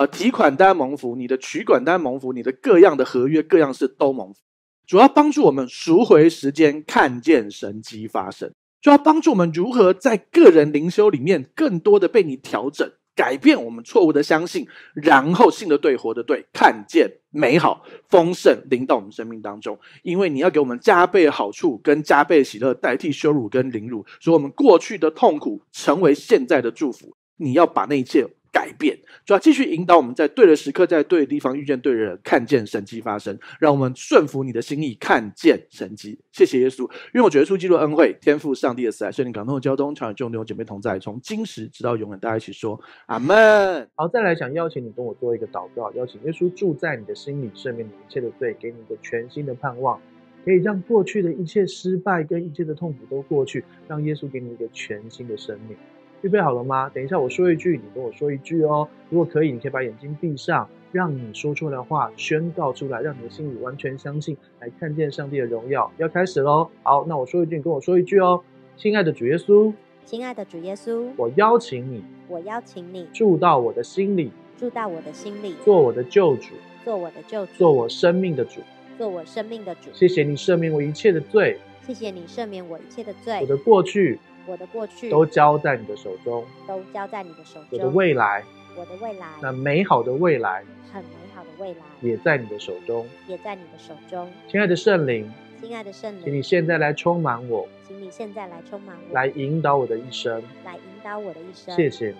呃，提款单蒙服，你的取款单蒙服，你的各样的合约各样是都蒙福，主要帮助我们赎回时间，看见神机发生，主要帮助我们如何在个人灵修里面更多的被你调整改变我们错误的相信，然后信的对，活的对，看见美好丰盛临到我们生命当中，因为你要给我们加倍好处跟加倍喜乐，代替羞辱跟凌辱，以我们过去的痛苦成为现在的祝福。你要把那一切。改变，主要继续引导我们在对的时刻，在对的地方遇见对的人，看见神迹发生，让我们顺服你的心意，看见神迹。谢谢耶稣，因为我觉得书记录恩惠、天赋、上帝的慈爱，率领港通的交通，常与救恩，弟兄姐妹同在，从今时直到永远。大家一起说阿门。好，再来想邀请你跟我做一个祷告，邀请耶稣住在你的心里，赦免你一切的罪，给你一个全新的盼望，可以让过去的一切失败跟一切的痛苦都过去，让耶稣给你一个全新的生命。预备好了吗？等一下，我说一句，你跟我说一句哦。如果可以，你可以把眼睛闭上，让你说出的话宣告出来，让你的心里完全相信，来看见上帝的荣耀。要开始喽！好，那我说一句，你跟我说一句哦。亲爱的主耶稣，亲爱的主耶稣，我邀请你，我邀请你住到我的心里，住到我的心里，做我的救主，做我的救主，做我生命的主，做我生命的主。谢谢你赦免我一切的罪，谢谢你赦免我一切的罪，我的过去。我的过去都交在你的手中，都交在你的手中。我的未来，我的未来，那美好的未来，很美好的未来，也在你的手中，也在你的手中。亲爱的圣灵，亲爱的圣灵，请你现在来充满我，请你现在来充满我，来引导我的一生，来引导我的一生。谢谢，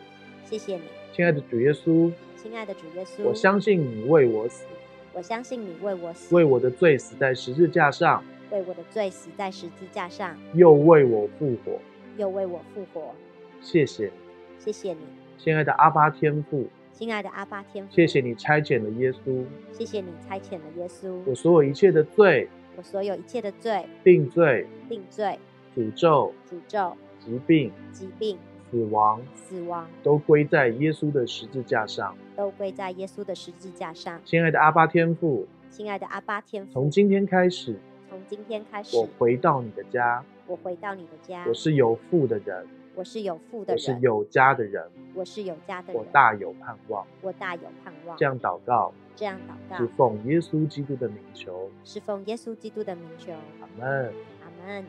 谢谢你。亲爱的主耶稣，亲爱的主耶稣，我相信你为我死，我相信你为我死，为我的罪死在十字架上，为我的罪死在十字架上，又为我复活。又为我复活，谢谢，谢谢你，亲爱的阿巴天父，亲爱的阿巴天父，谢谢你差遣了耶稣，谢谢你差遣了耶稣，我所有一切的罪，我所有一切的罪，定罪，定罪，诅咒，诅咒，疾病，疾病，死亡，死亡，都归在耶稣的十字架上，都归在耶稣的十字架上，亲爱的阿巴天父，亲爱的阿巴天父，从今天开始，从今天开始，我回到你的家。我回到你的家。我是有父的人，我是有父的人，我是有家的人，我是有家的人，我大有盼望，我大有盼望。这样祷告，这样祷告，是奉耶稣基督的名求，是奉耶稣基督的名求。阿门，阿门。